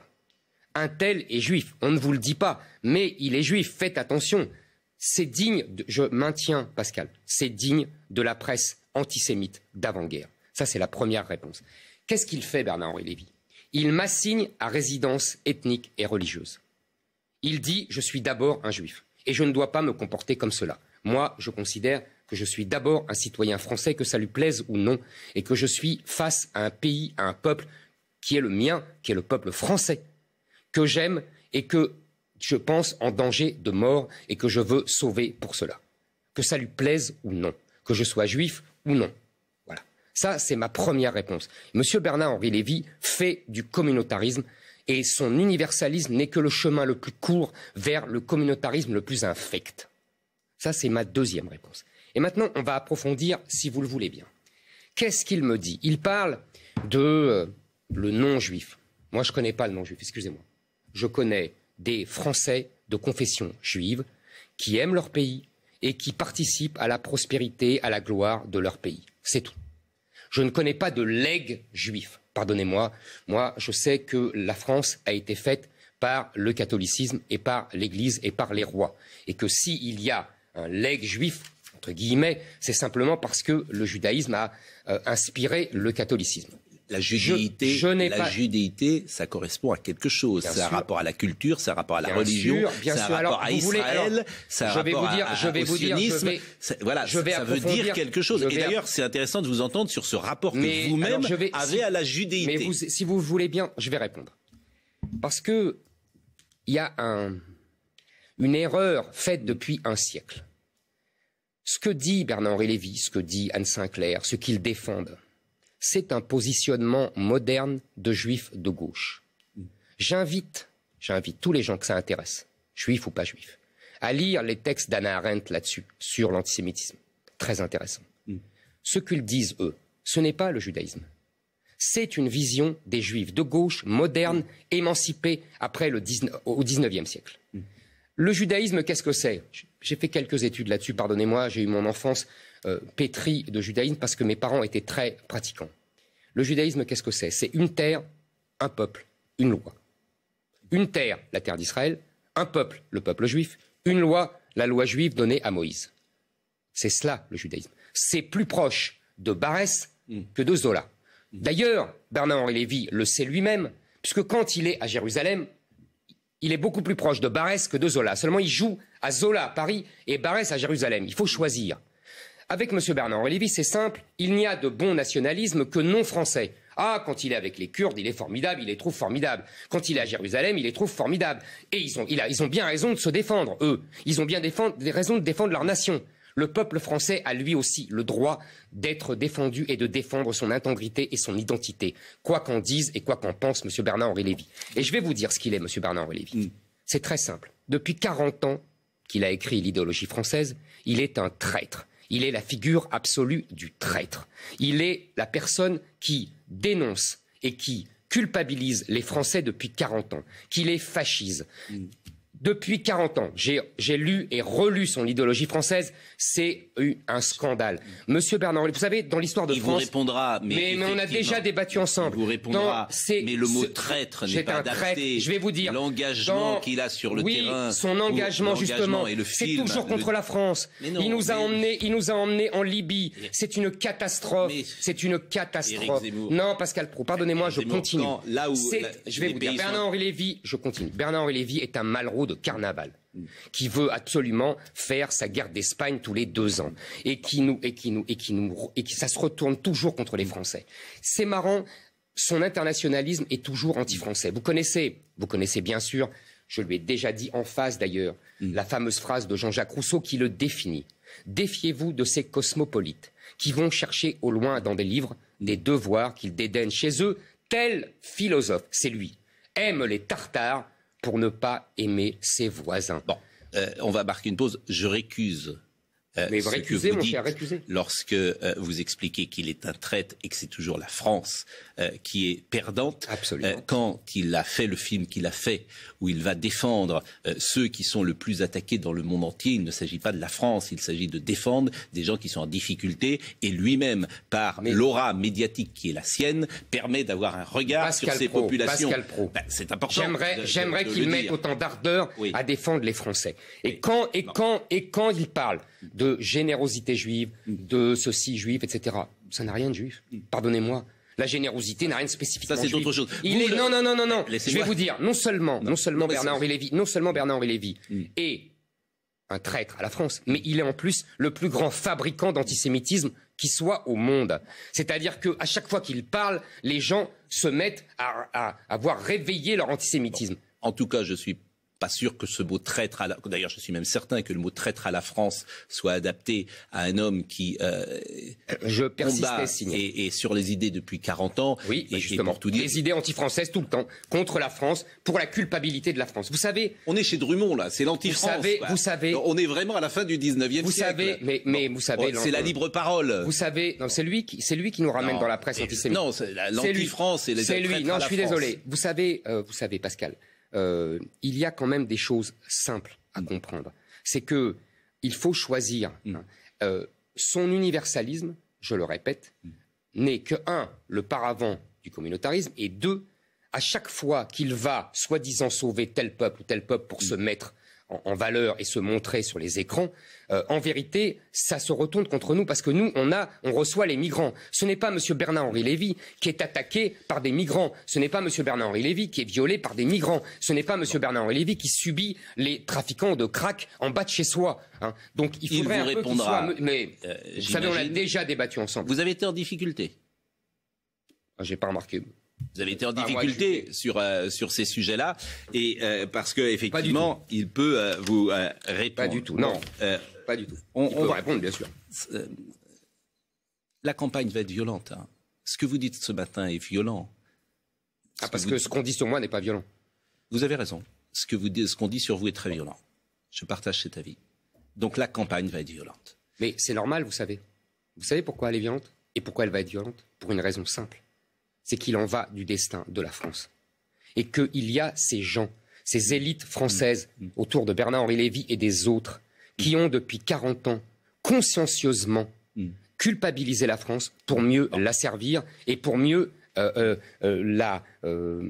Un tel est juif, on ne vous le dit pas, mais il est juif, faites attention. C'est digne, je maintiens Pascal, c'est digne de la presse antisémite d'avant-guerre. Ça, c'est la première réponse. Qu'est-ce qu'il fait, Bernard-Henri Lévy Il m'assigne à résidence ethnique et religieuse. Il dit, je suis d'abord un juif, et je ne dois pas me comporter comme cela. Moi, je considère que je suis d'abord un citoyen français, que ça lui plaise ou non, et que je suis face à un pays, à un peuple qui est le mien, qui est le peuple français, que j'aime et que je pense en danger de mort et que je veux sauver pour cela. Que ça lui plaise ou non, que je sois juif ou non. Voilà. Ça, c'est ma première réponse. Monsieur Bernard-Henri Lévy fait du communautarisme et son universalisme n'est que le chemin le plus court vers le communautarisme le plus infect. Ça, c'est ma deuxième réponse. Et maintenant, on va approfondir, si vous le voulez bien. Qu'est-ce qu'il me dit Il parle de euh, le non-juif. Moi, je ne connais pas le non-juif, excusez-moi. Je connais des Français de confession juive qui aiment leur pays et qui participent à la prospérité, à la gloire de leur pays. C'est tout. Je ne connais pas de legs juifs. Pardonnez-moi. Moi, je sais que la France a été faite par le catholicisme et par l'Église et par les rois. Et que s'il y a un legs juif, entre guillemets, c'est simplement parce que le judaïsme a euh, inspiré le catholicisme. La judéité, ça correspond à quelque chose. C'est un rapport à la culture, c'est un rapport à la religion, c'est un rapport alors, à Israël, c'est un je rapport vous dire, au voilà, ça, veut dire quelque chose. Et d'ailleurs, c'est intéressant de vous entendre sur ce rapport que vous-même avez à la judéité. Mais si vous voulez bien, je vais répondre. Parce que il y a une erreur faite depuis un siècle ce que dit Bernard-Henri Lévy, ce que dit Anne Sinclair, ce qu'ils défendent, c'est un positionnement moderne de juifs de gauche. J'invite, j'invite tous les gens que ça intéresse, juifs ou pas juifs, à lire les textes d'Anna Arendt là-dessus, sur l'antisémitisme. Très intéressant. Mm. Ce qu'ils disent, eux, ce n'est pas le judaïsme. C'est une vision des juifs de gauche, moderne, émancipée après le 19, au XIXe siècle. Mm. Le judaïsme, qu'est-ce que c'est J'ai fait quelques études là-dessus, pardonnez-moi, j'ai eu mon enfance euh, pétrie de judaïsme parce que mes parents étaient très pratiquants. Le judaïsme, qu'est-ce que c'est C'est une terre, un peuple, une loi. Une terre, la terre d'Israël, un peuple, le peuple juif, une loi, la loi juive donnée à Moïse. C'est cela le judaïsme. C'est plus proche de Barès hmm. que de Zola. D'ailleurs, Bernard-Henri Lévy le sait lui-même, puisque quand il est à Jérusalem, il est beaucoup plus proche de Barès que de Zola. Seulement, il joue à Zola, à Paris, et Barès à Jérusalem. Il faut choisir. Avec M. Bernard-Henri c'est simple, il n'y a de bon nationalisme que non français. Ah, quand il est avec les Kurdes, il est formidable, il les trouve formidables. Quand il est à Jérusalem, il les trouve formidables. Et ils ont, ils ont bien raison de se défendre, eux. Ils ont bien raison des raisons de défendre leur nation. Le peuple français a lui aussi le droit d'être défendu et de défendre son intégrité et son identité, quoi qu'en dise et quoi qu'en pense M. Bernard-Henri Lévy. Et je vais vous dire ce qu'il est, M. Bernard-Henri Lévy. Mm. C'est très simple. Depuis 40 ans qu'il a écrit l'idéologie française, il est un traître. Il est la figure absolue du traître. Il est la personne qui dénonce et qui culpabilise les Français depuis 40 ans, qui les fascise, mm depuis 40 ans, j'ai lu et relu son idéologie française, c'est un scandale. Monsieur Bernard, vous savez, dans l'histoire de France... Il vous répondra, mais... mais, on a déjà débattu ensemble. Il répondra, mais le mot traître n'est pas un adapté. je vais vous dire... L'engagement qu'il a sur le terrain... son engagement, justement, c'est toujours contre la France. il, nous a il nous a emmenés en Libye. C'est une catastrophe. C'est une catastrophe. Non, Pascal Proux. pardonnez-moi, je continue. là où je vais vous dire, Bernard-Henri Lévy, je continue. Bernard-Henri Lévy est un malraux carnaval qui veut absolument faire sa guerre d'Espagne tous les deux ans et qui nous et qui nous et qui nous et qui ça se retourne toujours contre les Français. C'est marrant, son internationalisme est toujours anti-français. Vous connaissez, vous connaissez bien sûr, je lui ai déjà dit en face d'ailleurs, mm. la fameuse phrase de Jean-Jacques Rousseau qui le définit. Défiez-vous de ces cosmopolites qui vont chercher au loin dans des livres mm. des devoirs qu'ils dédaignent chez eux. Tel philosophe, c'est lui, aime les tartares pour ne pas aimer ses voisins. Bon, euh, on va marquer une pause. Je récuse euh, Mais récusé, mon cher, Lorsque euh, vous expliquez qu'il est un traître et que c'est toujours la France euh, qui est perdante, quand il a fait le film qu'il a fait, où il va défendre ceux qui sont le plus attaqués dans le monde entier, il ne s'agit pas de la France, il s'agit de défendre des gens qui sont en difficulté, et lui-même, par l'aura médiatique qui est la sienne, permet d'avoir un regard sur ces populations. Ben, c'est important. J'aimerais qu'il mette autant d'ardeur à défendre les Français. Et, quand, et, quand, et quand il parle de de générosité juive, de ceci juif, etc. Ça n'a rien de juif. Hmm. Pardonnez-moi. La générosité n'a rien de spécifique. Ça, c'est autre chose. Il est... Non, non, non, non, non. Eh, je vais vous dire, non seulement, non, seulement Bernard-Henri Lévy, non seulement bernard est un traître à la France, mais il est en plus le plus grand fabricant d'antisémitisme qui soit au monde. C'est-à-dire qu'à chaque fois qu'il parle, les gens se mettent à, à avoir réveillé leur antisémitisme. En tout cas, je suis pas sûr que ce mot traître à la... D'ailleurs, je suis même certain que le mot traître à la France soit adapté à un homme qui euh, euh je combat et, et, sur les idées depuis 40 ans. Oui, et, bah, justement. tout dire... Les idées anti-françaises tout le temps, contre la France, pour la culpabilité de la France. Vous savez... On est chez Drummond, là. C'est l'anti-France. Vous savez... Vous savez on est vraiment à la fin du 19e vous siècle. Savez, mais, mais vous savez... C'est la libre parole. Vous savez... C'est lui, qui, lui qui nous ramène dans la presse antisémite. Non, l'anti-France et les C'est lui. Non, je suis désolé. Vous savez, euh, vous savez, Pascal... Euh, il y a quand même des choses simples à mm. comprendre. C'est que il faut choisir. Mm. Euh, son universalisme, je le répète, mm. n'est que un le paravent du communautarisme et deux à chaque fois qu'il va soi-disant sauver tel peuple ou tel peuple pour se mettre en, valeur et se montrer sur les écrans, euh, en vérité, ça se retourne contre nous parce que nous, on a, on reçoit les migrants. Ce n'est pas M. Bernard-Henri Lévy qui est attaqué par des migrants. Ce n'est pas M. Bernard-Henri Lévy qui est violé par des migrants. Ce n'est pas M. Bernard-Henri Lévy qui subit les trafiquants de crack en bas de chez soi. Hein. Donc il faudrait un soit, mais euh, vous savez, on l'a déjà débattu ensemble. Vous avez été en difficulté. Ah, j'ai pas remarqué. Vous avez été en bah, difficulté euh, sur ces sujets-là et euh, parce que il peut euh, vous répondre. Pas du tout. Non. pas du tout. On, il va répondre bien sûr. La campagne va être violente. Hein. Ce que vous dites ce matin est violent. Ah, parce que, ce qu'on dit sur moi n'est pas violent. Vous avez raison. Ce que vous ce qu'on dit sur vous est très violent. Je partage cet avis. Donc la campagne va être violente. Mais c'est normal, vous savez. Vous savez pourquoi elle est violente et pourquoi elle va être violente Pour une raison simple c'est qu'il en va du destin de la France. Et qu'il y a ces gens, ces élites françaises mm. Mm. autour de Bernard-Henri Lévy et des autres, qui mm. ont depuis 40 ans consciencieusement culpabilisé la France pour mieux la servir et pour mieux euh, euh, euh,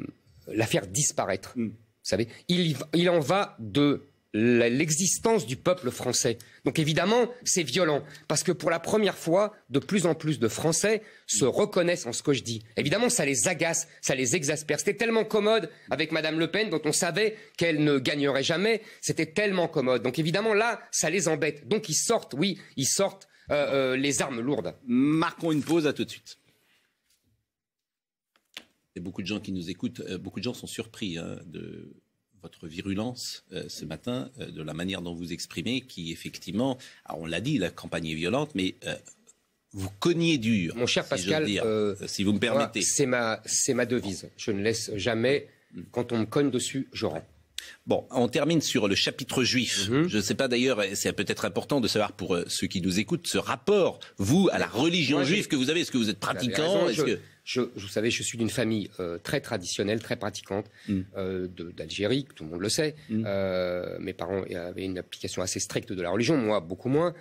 la, faire disparaître. Vous savez, il en va de l'existence du peuple français. Donc évidemment, c'est violent, parce que pour la première fois, de plus en plus de Français se reconnaissent en ce que je dis. Évidemment, ça les agace, ça les exaspère. C'était tellement commode avec Madame Le Pen, dont on savait qu'elle ne gagnerait jamais. C'était tellement commode. Donc évidemment, là, ça les embête. Donc ils sortent, oui, ils sortent euh, euh, les armes lourdes. Marquons une pause, à tout de suite. Il beaucoup de gens qui nous écoutent, euh, beaucoup de gens sont surpris hein, de votre virulence euh, ce matin, euh, de la manière dont vous exprimez, qui effectivement, on l'a dit, la campagne est violente, mais euh, vous cognez dur. Mon cher Pascal, si vous me permettez. C'est ma, devise. Je ne laisse jamais, mm. quand on me cogne dessus, je rentre. Bon, on termine sur le chapitre juif. Mhm. Je ne sais pas d'ailleurs, et c'est peut-être important de savoir pour euh, ceux qui nous écoutent ce rapport, vous, à la religion juive que vous avez. Est-ce que vous êtes pratiquant Je, vous savez, je suis d'une famille euh, très traditionnelle, très pratiquante mm. euh, d'Algérie, tout le monde le sait. Mm. mes parents avaient une application assez stricte de la religion, moi beaucoup moins.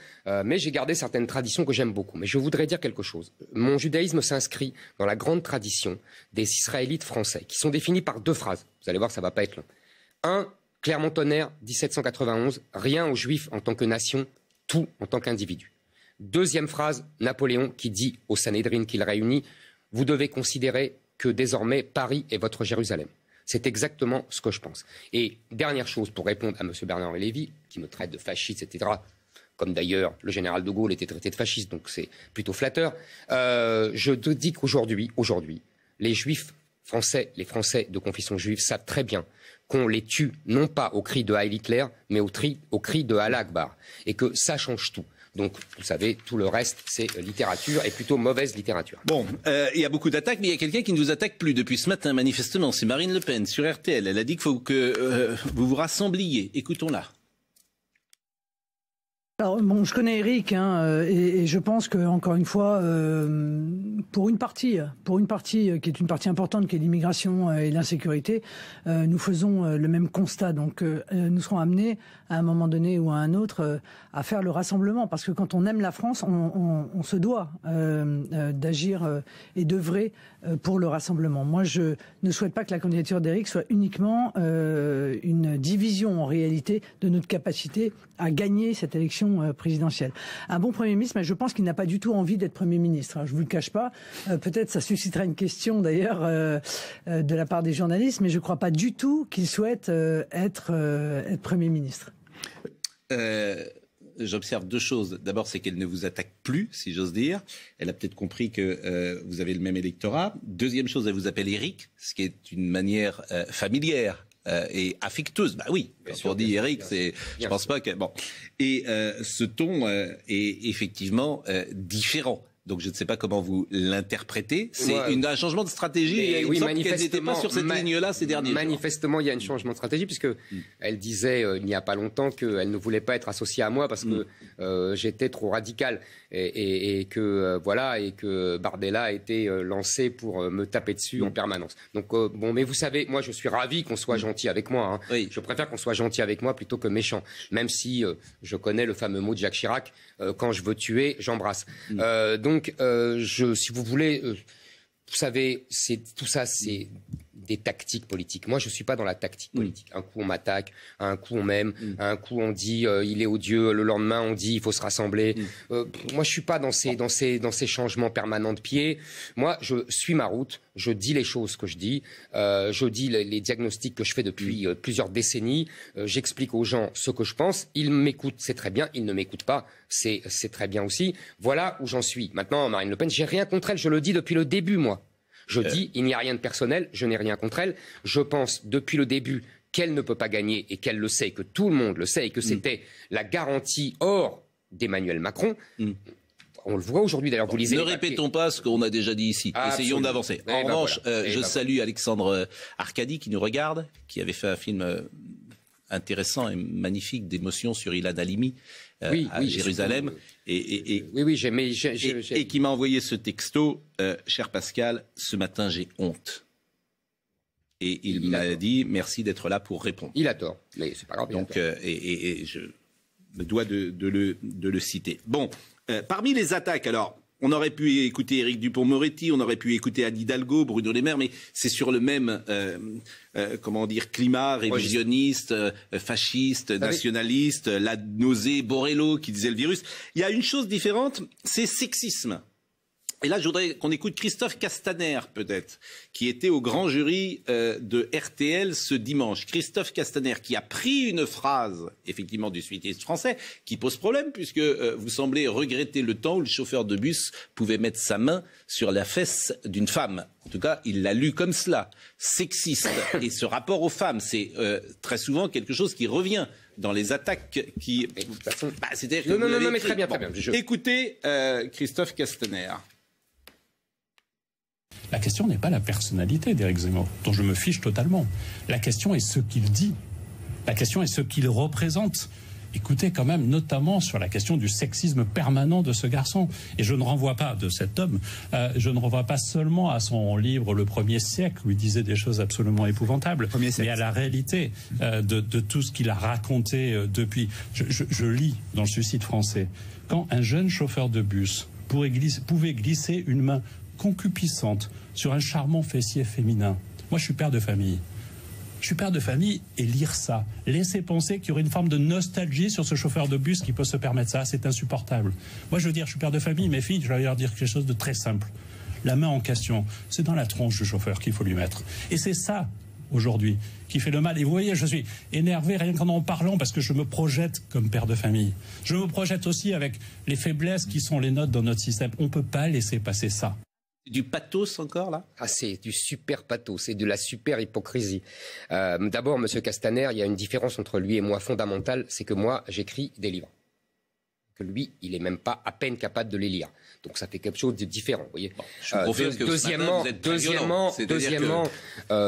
mais j'ai gardé certaines traditions que j'aime beaucoup. Mais je voudrais dire quelque chose. Mon judaïsme s'inscrit dans la grande tradition des Israélites français, qui sont définis par deux phrases. Vous allez voir, ça ne va pas être long. Un, Clermont-Tonnerre, 1791, rien aux Juifs en tant que nation, tout en tant qu'individu. Deuxième phrase, Napoléon qui dit au Sanhedrin qu'il réunit, vous devez considérer que désormais Paris est votre Jérusalem. C'est exactement ce que je pense. Et dernière chose, pour répondre à M. Bernard Lévy, qui me traite de fasciste, etc., comme d'ailleurs le général de Gaulle était traité de fasciste, donc c'est plutôt flatteur, euh, je te dis qu'aujourd'hui, aujourd'hui, les Juifs français, les Français de confession juive savent très bien qu'on les tue non pas au cri de Heil Hitler, mais au, tri, au cri de Al Akbar, et que ça change tout. Donc, vous savez, tout le reste, c'est littérature et plutôt mauvaise littérature. Bon, euh, il y a beaucoup d'attaques, mais il y a quelqu'un qui ne vous attaque plus depuis ce matin, manifestement. C'est Marine Le Pen sur RTL. Elle a dit qu'il faut que euh, vous vous rassembliez. Écoutons-la. Alors bon, je connais Eric hein, euh, et, je pense que encore une fois, euh, pour une partie, pour une partie euh, qui est une partie importante, qui est l'immigration et l'insécurité, nous faisons le même constat. Donc nous serons amenés à un moment donné ou à un autre à faire le rassemblement, parce que quand on aime la France, on, on se doit d'agir et d'œuvrer pour le rassemblement. Moi, je ne souhaite pas que la candidature d'Eric soit uniquement une division en réalité de notre capacité à gagner cette élection euh, présidentielle. Un bon Premier ministre, mais je pense qu'il n'a pas du tout envie d'être Premier ministre. Hein. Je ne vous le cache pas. Euh, peut-être ça suscitera une question d'ailleurs euh, de la part des journalistes, mais je ne crois pas du tout qu'il souhaite être, Premier ministre. j'observe deux choses. D'abord, c'est qu'elle ne vous attaque plus, si j'ose dire. Elle a peut-être compris que vous avez le même électorat. Deuxième chose, elle vous appelle Eric, ce qui est une manière familière euh, et affectueuse. Bah oui, quand on dit Eric, je pense pas que bon. Et euh, ce ton euh, est effectivement différent. Donc je ne sais pas comment vous l'interprétez. C'est un changement de stratégie. Et, oui, manifestement, pas sur cette ligne-là ces derniers Manifestement, il y a un changement de stratégie puisque hmm. elle disait il n'y a pas longtemps qu'elle ne voulait pas être associée à moi parce que hmm. j'étais trop radical et, que euh, voilà et que Bardella a été euh, lancé pour euh, me taper dessus en mm. permanence. Donc bon, mais vous savez, moi je suis ravi qu'on soit mm. gentil avec moi. Hein. Je préfère qu'on soit gentil avec moi plutôt que méchant, même si je connais le fameux mot de Jacques Chirac quand je veux tuer, j'embrasse. Mm. donc, si vous voulez, vous savez, c'est tout ça, c'est des tactiques politiques. Moi, je ne suis pas dans la tactique mm. politique. Un coup, on m'attaque, un coup, on m'aime, mm. un coup, on dit euh, il est odieux, le lendemain, on dit il faut se rassembler. Mm. Euh, moi, je ne suis pas dans ces, dans, ces, dans ces changements permanents de pied. Moi, je suis ma route, je dis les choses que je dis, euh, je dis les, diagnostics que je fais depuis plusieurs décennies, j'explique aux gens ce que je pense, ils m'écoutent, c'est très bien, ils ne m'écoutent pas, c'est très bien aussi. Voilà où j'en suis. Maintenant, Marine Le Pen, j'ai rien contre elle, je le dis depuis le début, moi. Je euh. dis, il n'y a rien de personnel, je n'ai rien contre elle. Je pense depuis le début qu'elle ne peut pas gagner et qu'elle le sait, que tout le monde le sait et que mm. c'était la garantie hors d'Emmanuel Macron. Mm. on le voit aujourd'hui d'ailleurs, vous lisez. Ne répétons pas ce qu'on a déjà dit ici. Essayons d'avancer. Eh ben en revanche, euh, eh je ben salue Alexandre euh, Arcadi qui nous regarde, qui avait fait un film intéressant et magnifique d'émotion sur Ilan Halimi. Euh, oui, Jérusalem. et, qui m'a envoyé ce texto, euh, cher Pascal, ce matin j'ai honte. Et il, m'a dit merci d'être là pour répondre. Il a tort, mais c'est pas grave. Donc, euh, et, je me dois de, le, citer. Bon, parmi les attaques, alors on aurait pu écouter Éric Dupont-Moretti, on aurait pu écouter Anne Hidalgo, Bruno Le Maire, mais c'est sur le même, euh, euh, comment dire, climat révisionniste, euh, fasciste, nationaliste, la nausée, Borello qui disait le virus. Il y a une chose différente, c'est sexisme. Et là, je voudrais qu'on écoute Christophe Castaner, peut-être, qui était au grand jury euh, de RTL ce dimanche. Christophe Castaner, qui a pris une phrase, effectivement, du suiteiste français, qui pose problème, puisque euh, vous semblez regretter le temps où le chauffeur de bus pouvait mettre sa main sur la fesse d'une femme. En tout cas, il l'a lu comme cela. Sexiste. Et ce rapport aux femmes, c'est euh, très souvent quelque chose qui revient dans les attaques qui... Bah, cest à non, non, non, mais très bien, très bien. Écoutez Christophe Castaner. La question n'est pas la personnalité d'Éric Zemmour, dont je me fiche totalement. La question est ce qu'il dit. La question est ce qu'il représente. Écoutez quand même, notamment sur la question du sexisme permanent de ce garçon. Et je ne renvoie pas de cet homme, euh, je ne renvoie pas seulement à son livre Le Premier siècle, où il disait des choses absolument épouvantables, mais à la réalité euh, de, tout ce qu'il a raconté euh, depuis. Je, je lis dans le suicide français, quand un jeune chauffeur de bus pouvait glisser une main concupiscente sur un charmant fessier féminin. Moi, je suis père de famille. Je suis père de famille et lire ça, laisser penser qu'il y aurait une forme de nostalgie sur ce chauffeur de bus qui peut se permettre ça, c'est insupportable. Moi, je veux dire, je suis père de famille, mes filles, je vais leur dire quelque chose de très simple. La main en question, c'est dans la tronche du chauffeur qu'il faut lui mettre. Et c'est ça, aujourd'hui, qui fait le mal. Et vous voyez, je suis énervé rien qu'en en parlant parce que je me projette comme père de famille. Je me projette aussi avec les faiblesses qui sont les notes dans notre système. On ne peut pas laisser passer ça. Du pathos encore là Ah c'est du super pathos, c'est de la super hypocrisie. Euh, d'abord, M. Castaner, il y a une différence entre lui et moi fondamentale, c'est que moi j'écris des livres. Que lui, il n'est même pas à peine capable de les lire. Donc ça fait quelque chose de différent, vous voyez. Euh, deuxièmement,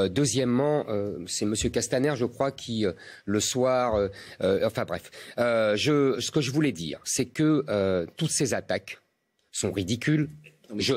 deuxièmement, euh, c'est Monsieur Castaner, je crois, qui le soir, enfin bref, ce que je voulais dire, c'est que toutes ces attaques sont ridicules,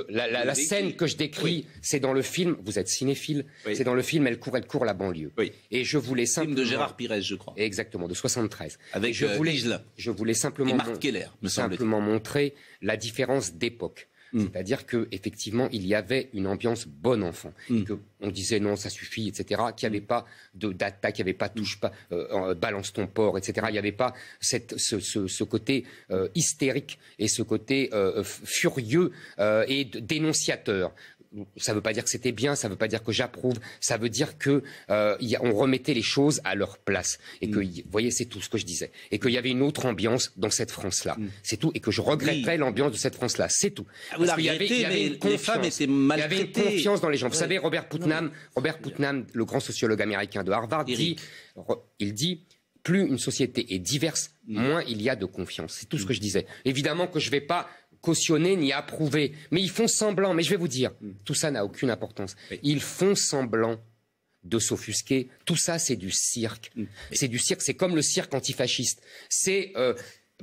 la, scène que je décris, c'est dans le film. Vous êtes cinéphile. C'est dans le film. Elle court, elle court la banlieue. Et je voulais simplement. Film de Gérard Pires, je crois. Exactement, de 73. Avec euh, je voulais, simplement. Et me simplement montrer la différence d'époque. Mm. C'est-à-dire qu'effectivement, il y avait une ambiance bon enfant. Mm. que on disait non, ça suffit, etc. Qu'il n'y avait pas de d'attaque, il n'y avait pas mm. touche pas, euh, balance ton porc, etc. Il n'y avait pas ce, côté euh, hystérique et ce côté euh, furieux et dénonciateur ça ne veut pas dire que c'était bien, ça ne veut pas dire que j'approuve, ça veut dire qu'on euh, remettait les choses à leur place et mm. que, vous voyez, c'est tout ce que je disais, et qu'il y avait une autre ambiance dans cette France-là, mm. c'est tout, et que je regretterais l'ambiance de cette France-là, c'est tout. Ah, il y avait confiance dans les gens. Vous savez, Robert Putnam, Robert Putnam, le grand sociologue américain de Harvard, il dit plus une société est diverse, mm. moins il y a de confiance. C'est tout ce que je disais. Évidemment que je ne vais pas cautionner ni approuver. Mais ils font semblant. Mais je vais vous dire, hmm. tout ça n'a aucune importance. Ils font semblant de s'offusquer. Tout ça, c'est du cirque. Hmm. C'est du cirque. C'est comme le cirque antifasciste. C'est euh,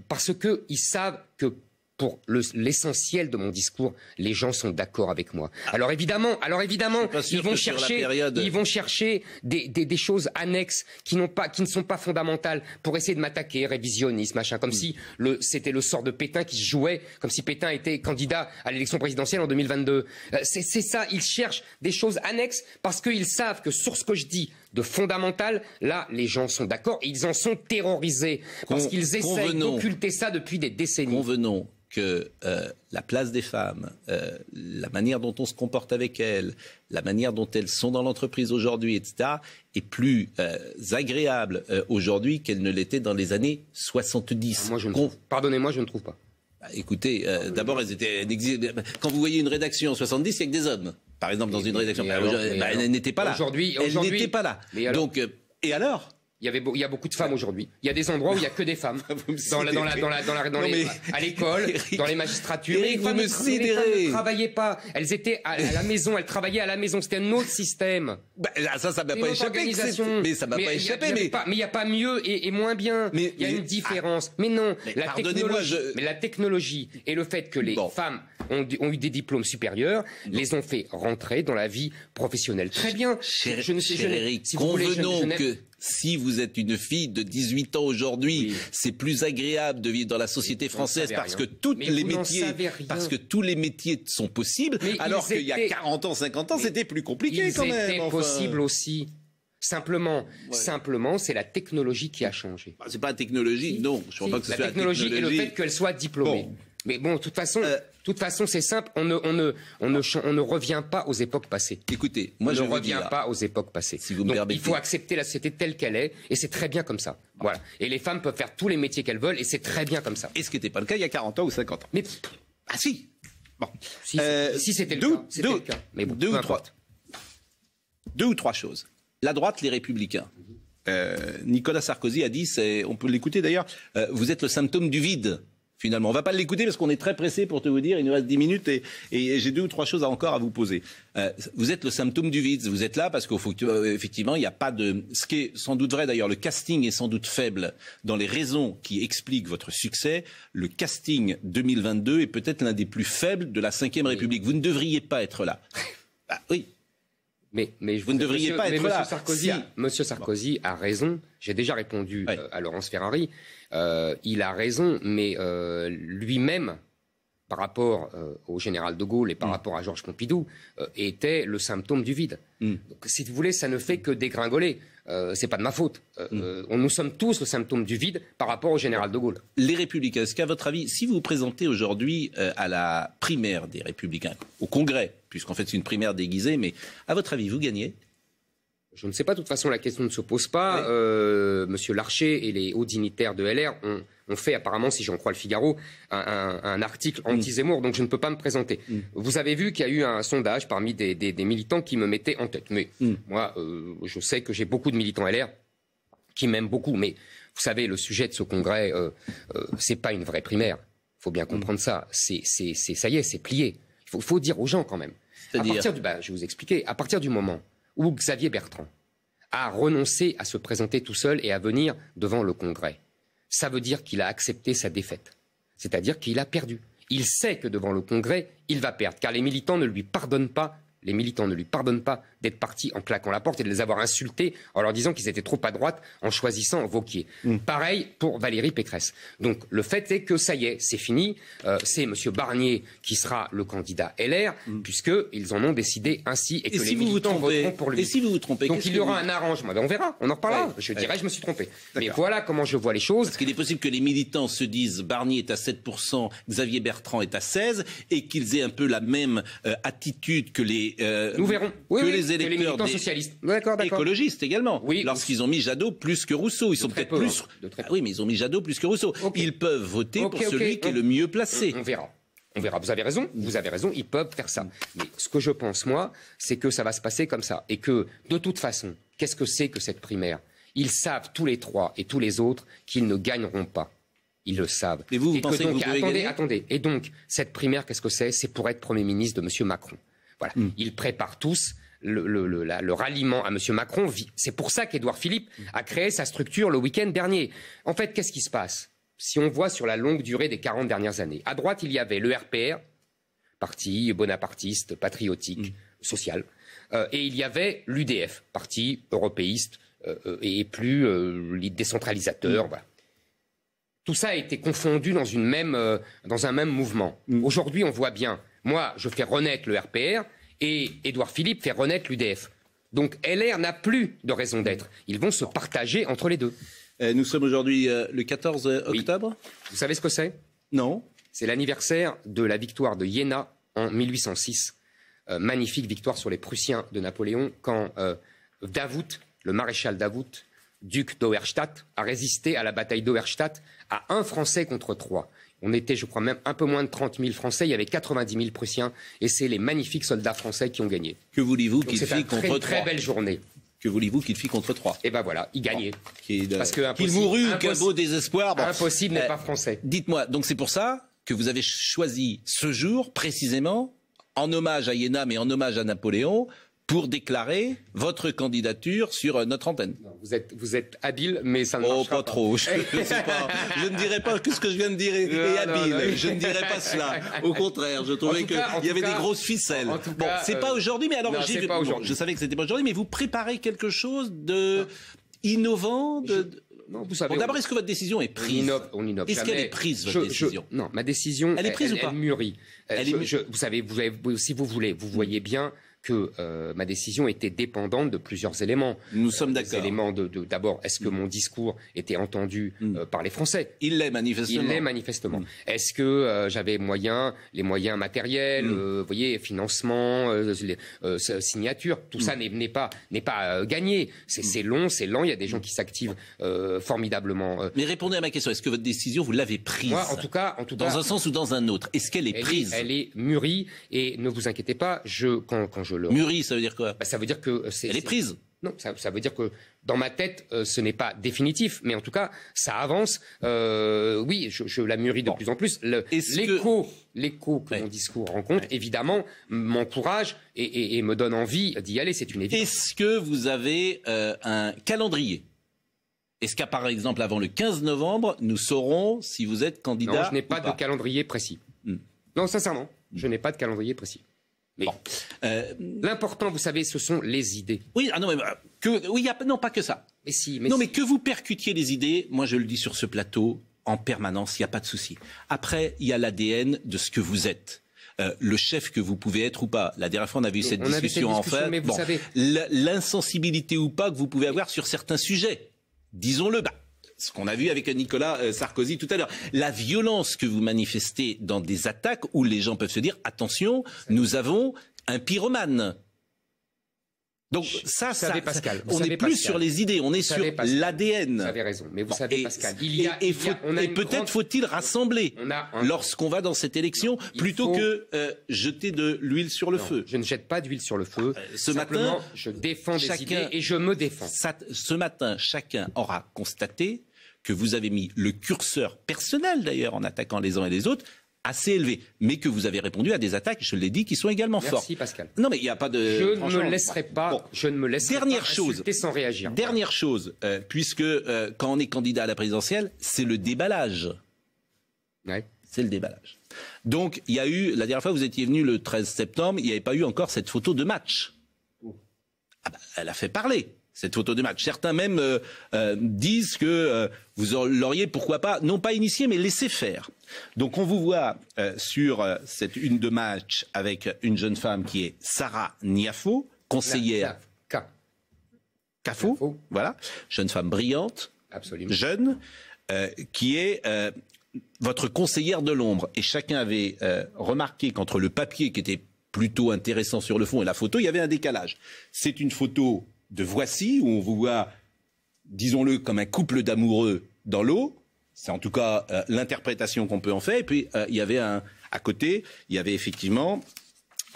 parce parce qu'ils savent que pour l'essentiel de mon discours, les gens sont d'accord avec moi. Alors évidemment, alors évidemment, ils vont chercher, ils vont chercher des, choses annexes qui n'ont pas, qui ne sont pas fondamentales pour essayer de m'attaquer, révisionnisme, machin, comme hmm. si c'était le sort de Pétain qui se jouait, comme si Pétain était candidat à l'élection présidentielle en 2022. Euh, c'est ça, ils cherchent des choses annexes parce qu'ils savent que sur ce que je dis, de fondamental. Là, les gens sont d'accord. Ils en sont terrorisés parce qu'ils essayent d'occulter ça depuis des décennies. Convenons que euh, la place des femmes, euh, la manière dont on se comporte avec elles, la manière dont elles sont dans l'entreprise aujourd'hui, etc., est plus euh, agréable aujourd'hui qu'elle ne l'était dans les années 70. Ah, pardonnez-moi, je ne trouve pas. Bah, écoutez, d'abord, elles étaient. Quand vous voyez une rédaction en 70, il n'y a que des hommes par exemple, dans une rédaction. Bah, elle n'était pas là. Aujourd'hui, elle n'était pas là. Donc, euh, et alors il y, avait il y a beaucoup de femmes aujourd'hui. Il y a des endroits où il n'y a que des femmes. Dans, dans, dans, dans, à l'école, dans les magistratures. vous me les femmes ne travaillaient pas. Elles étaient à, la maison. Elles travaillaient à la maison. C'était un autre système. Bah, ça, ça m'a pas échappé. Mais ça m'a pas échappé. mais il n'y a pas mieux et, moins bien. il y a une ah. différence. mais non. la, technologie, je... mais la technologie et le fait que les femmes ont, eu des diplômes supérieurs les ont fait rentrer dans la vie professionnelle. Très bien. Cher, je ne que si vous êtes une fille de 18 ans aujourd'hui, c'est plus agréable de vivre dans la société française parce que toutes les métiers parce que tous les métiers sont possibles alors qu'il y a 40 ans, 50 ans, c'était plus compliqué quand même. C'était possible aussi. Simplement, simplement, c'est la technologie qui a changé. Bah, c'est pas la technologie, non. Je pas que ce la technologie la technologie et le fait qu'elle soit diplômée. Mais bon, de toute façon, euh. toute façon, c'est simple. On ne, on ne, on ne, on ne, revient pas aux époques passées. Écoutez, moi, on je ne reviens pas aux époques passées. il faut accepter la société telle qu'elle est, et c'est très bien comme ça. Voilà. Et les femmes peuvent faire tous les métiers qu'elles veulent, et c'est très bien comme ça. Et ce qui n'était pas le cas il y a 40 ans ou 50 ans. Mais ah si. Bon. Si, euh, c'était le, cas. Mais le deux ou trois. Deux ou trois choses. La droite, les Républicains. Mhm. Euh, Nicolas Sarkozy a dit, on peut l'écouter d'ailleurs. vous êtes le symptôme du vide finalement. On ne va pas l'écouter parce qu'on est très pressé pour te vous dire. Il nous reste 10 minutes et, et j'ai deux ou trois choses encore à vous poser. Euh, vous êtes le symptôme du vide. Vous êtes là parce qu'effectivement, euh, il n'y a pas de. Ce qui est sans doute vrai d'ailleurs, le casting est sans doute faible dans les raisons qui expliquent votre succès. Le casting 2022 est peut-être l'un des plus faibles de la Ve République. Vous ne devriez pas être là. Ah, oui. Mais, mais vous ne devriez pas être Sarkozy monsieur Sarkozy a raison. J'ai déjà répondu euh, à Laurence Ferrari. Euh, il a raison, mais euh, lui-même, par rapport euh, au général de Gaulle et par mm. rapport à Georges Pompidou, était le symptôme du vide. Mm. Donc, si vous voulez, ça ne fait que dégringoler. Ce n'est pas de ma faute. Mm. nous sommes tous le symptôme du vide par rapport au général de Gaulle. Les Républicains, est-ce qu'à votre avis, si vous vous présentez aujourd'hui à la primaire des Républicains, au Congrès, puisqu'en fait c'est une primaire déguisée, mais à votre avis, vous gagnez je ne sais pas, de toute façon, la question ne se pose pas. Euh, Monsieur Larcher et les hauts dignitaires de LR ont, fait, apparemment, si j'en crois le Figaro, un, article mm. anti-Zemmour, donc je ne peux pas me présenter. Mm. Vous avez vu qu'il y a eu un sondage parmi des, militants qui me mettaient en tête. Mais mm. moi, euh, je sais que j'ai beaucoup de militants LR qui m'aiment beaucoup. Mais vous savez, le sujet de ce congrès, euh, c'est pas une vraie primaire. Il faut bien comprendre ça. C'est, ça y est, c'est plié. Il faut, dire aux gens quand même. À partir bah, je vais vous expliquer. À partir du moment ou Xavier Bertrand, a renoncé à se présenter tout seul et à venir devant le Congrès, ça veut dire qu'il a accepté sa défaite, c'est-à-dire qu'il a perdu. Il sait que devant le Congrès, il va perdre, car les militants ne lui pardonnent pas les militants ne lui pardonnent pas d'être parti en claquant la porte et de les avoir insultés en leur disant qu'ils étaient trop à droite en choisissant Vauquier. Mm. Pareil pour Valérie Pécresse. Donc le fait est que ça y est, c'est fini. Euh, c'est M. Barnier qui sera le candidat LR, mm. puisqu'ils en ont décidé ainsi et que les si militants vous vous pour lui. Et si vous vous trompez Donc il y aura un arrangement. Ben, on verra, on en reparlera. je dirais, je me suis trompé. Mais voilà comment je vois les choses. Parce qu'il est possible que les militants se disent Barnier est à 7%, Xavier Bertrand est à 16%, et qu'ils aient un peu la même euh, attitude que les euh, Nous verrons. que les électeurs écologistes également. Lorsqu'ils ont mis Jadot plus que Rousseau, ils sont peut-être plus. Hein. Ah oui, mais ils ont mis Jadot plus que Rousseau. Ils peuvent voter pour celui qui est le mieux placé. on verra. On verra. Vous avez raison, vous avez raison, ils peuvent faire ça. Mm. Mais ce que je pense, moi, c'est que ça va se passer comme ça. Et que, de toute façon, qu'est-ce que c'est que cette primaire Ils savent, tous les trois et tous les autres, qu'ils ne gagneront pas. Ils le savent. Et vous, pensez que, donc, attendez. Et donc, cette primaire, qu'est-ce que c'est C'est pour être Premier ministre de M. Macron. Voilà. Hmm. Ils préparent tous le, ralliement à M. Macron. C'est pour ça qu'Édouard Philippe hmm. a créé sa structure le week-end dernier. En fait, qu'est-ce qui se passe Si on voit sur la longue durée des 40 dernières années, à droite, il y avait le RPR, parti bonapartiste, patriotique, hmm. social, euh, et il y avait l'UDF, parti européiste euh, euh, et plus décentralisateur. Tout ça a été confondu dans, un même mouvement. Aujourd'hui, on voit bien moi, je fais renaître le RPR et Édouard Philippe fait renaître l'UDF. Donc LR n'a plus de raison d'être. Ils vont se partager entre les deux. Euh, nous sommes aujourd'hui euh, le 14 euh, octobre. Vous savez ce que c'est Non. C'est l'anniversaire de la victoire de Iéna en 1806. magnifique victoire sur les Prussiens de Napoléon quand Davout, le maréchal Davout, duc d'Auerstadt, a résisté à la bataille d'Auerstadt à un Français contre trois. On était, je crois, même un peu moins de 30 000 Français. Il y avait 90 000 Prussiens. Et c'est les magnifiques soldats français qui ont gagné. Que voulez-vous qu'il fît contre très, très belle journée. Que voulez-vous qu'il fît contre trois Eh ben voilà, il gagnait. Ah, euh, Parce que qu'il mourut, qu'un beau désespoir. Impossible n'est euh, pas français. Dites-moi, donc c'est pour ça que vous avez choisi ce jour précisément en hommage à Iéna, mais en hommage à Napoléon, pour déclarer votre candidature sur euh, notre antenne. vous êtes vous êtes habile, mais ça ne oh, marche pas, pas. trop. Je, je, ne dirais pas que ce que je viens de dire est, habile. je ne dirais pas cela. Au contraire, je trouvais qu'il y avait des grosses ficelles. bon, c'est pas euh, aujourd'hui, mais alors je savais que c'était pas aujourd'hui, mais vous préparez quelque chose de innovant. De... Non, vous savez. d'abord, est-ce que votre décision est prise On innove. Est-ce qu'elle est prise, votre décision Non, ma décision. Elle est prise ou pas euh, Elle mûrit. vous savez, vous, avez, si vous voulez, vous voyez mm. bien que euh, ma décision était dépendante de plusieurs éléments. Nous sommes euh, d'accord. Éléments de d'abord, est-ce que mm. mon discours était entendu euh, mm. par les Français Il l'est manifestement. Il l'est manifestement. Mm. Est-ce que j'avais moyen, les moyens matériels, vous voyez, financement, signature, tout ça n'est pas n'est pas gagné. C'est long, c'est lent. Il y a des gens qui s'activent formidablement. Mais répondez à ma question. Est-ce que votre décision vous l'avez prise Moi, en tout cas, en tout dans un sens ou dans un autre. Est-ce qu'elle est prise Elle est mûrie et ne vous inquiétez pas. Je quand quand je je ça veut dire quoi bah, Ça veut dire que. Euh, c'est Elle est prise. Non, ça, veut dire que dans ma tête, euh, ce n'est pas définitif, mais en tout cas, ça avance. Euh, oui, je, la mûris de plus en plus. L'écho l'écho que mon discours rencontre, évidemment, m'encourage et, me donne envie d'y aller, c'est une évidence. Est-ce que vous avez un calendrier est-ce qu'à par exemple avant le 15 novembre, nous saurons si vous êtes candidat Non, je n'ai pas, de calendrier précis. Hmm. Non, sincèrement, hmm. je n'ai pas de calendrier précis. Mais bon. euh, l'important, vous savez, ce sont les idées. Oui, ah non, mais, euh, que, oui, a, non, pas que ça. Mais si, mais non, mais que vous percutiez les idées, moi je le dis sur ce plateau en permanence, il n'y a pas de souci. Après, il y a l'ADN de ce que vous êtes. Euh, le chef que vous pouvez être ou pas. La dernière fois, on avait eu cette, discussion, en fait. Mais vous bon, L'insensibilité ou pas que vous pouvez avoir sur certains sujets. Disons-le. Bah, ce qu'on a vu avec Nicolas euh, Sarkozy tout à l'heure. La violence que vous manifestez dans des attaques où les gens peuvent se dire attention, nous avons un pyromane. Donc ça, on n'est plus sur les idées, on est sur l'ADN. Vous avez raison, mais vous savez, Pascal, il y a, et, peut-être faut-il rassembler lorsqu'on va dans cette élection plutôt que euh, jeter de l'huile sur le feu. Je ne jette pas d'huile sur le feu. Euh, ce matin, je défends des et je me défends. ce matin, chacun aura constaté que vous avez mis le curseur personnel d'ailleurs en attaquant les uns et les autres assez élevé, mais que vous avez répondu à des attaques, je l'ai dit, qui sont également fortes. Merci Pascal. Non mais il n'y a pas de. Je ne me laisserai pas. Je ne me laisserai dernière chose, sans réagir. Dernière chose, euh, puisque euh, quand on est candidat à la présidentielle, c'est le déballage. Ouais. C'est le déballage. Donc il y a eu la dernière fois vous étiez venu le 13 septembre, il n'y avait pas eu encore cette photo de match. Ah bah, elle a fait parler cette photo de match. Certains même euh, euh, disent que euh, vous l'auriez, pourquoi pas, non pas initié, mais laissé faire. Donc on vous voit sur cette une de match avec une jeune femme qui est Sarah Niafo, conseillère. Cafo, voilà, jeune femme brillante, Absolument. jeune, qui est votre conseillère de l'ombre. Et chacun avait remarqué qu'entre le papier qui était plutôt intéressant sur le fond et la photo, il y avait un décalage. C'est une photo de Voici, où on vous voit, disons-le, comme un couple d'amoureux dans l'eau. C'est en tout cas euh, l'interprétation qu'on peut en faire. Et puis, euh, il y avait un, à côté, il y avait effectivement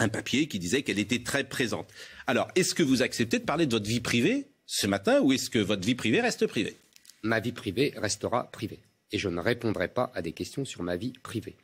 un papier qui disait qu'elle était très présente. Alors, est-ce que vous acceptez de parler de votre vie privée ce matin ou est-ce que votre vie privée reste privée Ma vie privée restera privée. Et je ne répondrai pas à des questions sur ma vie privée.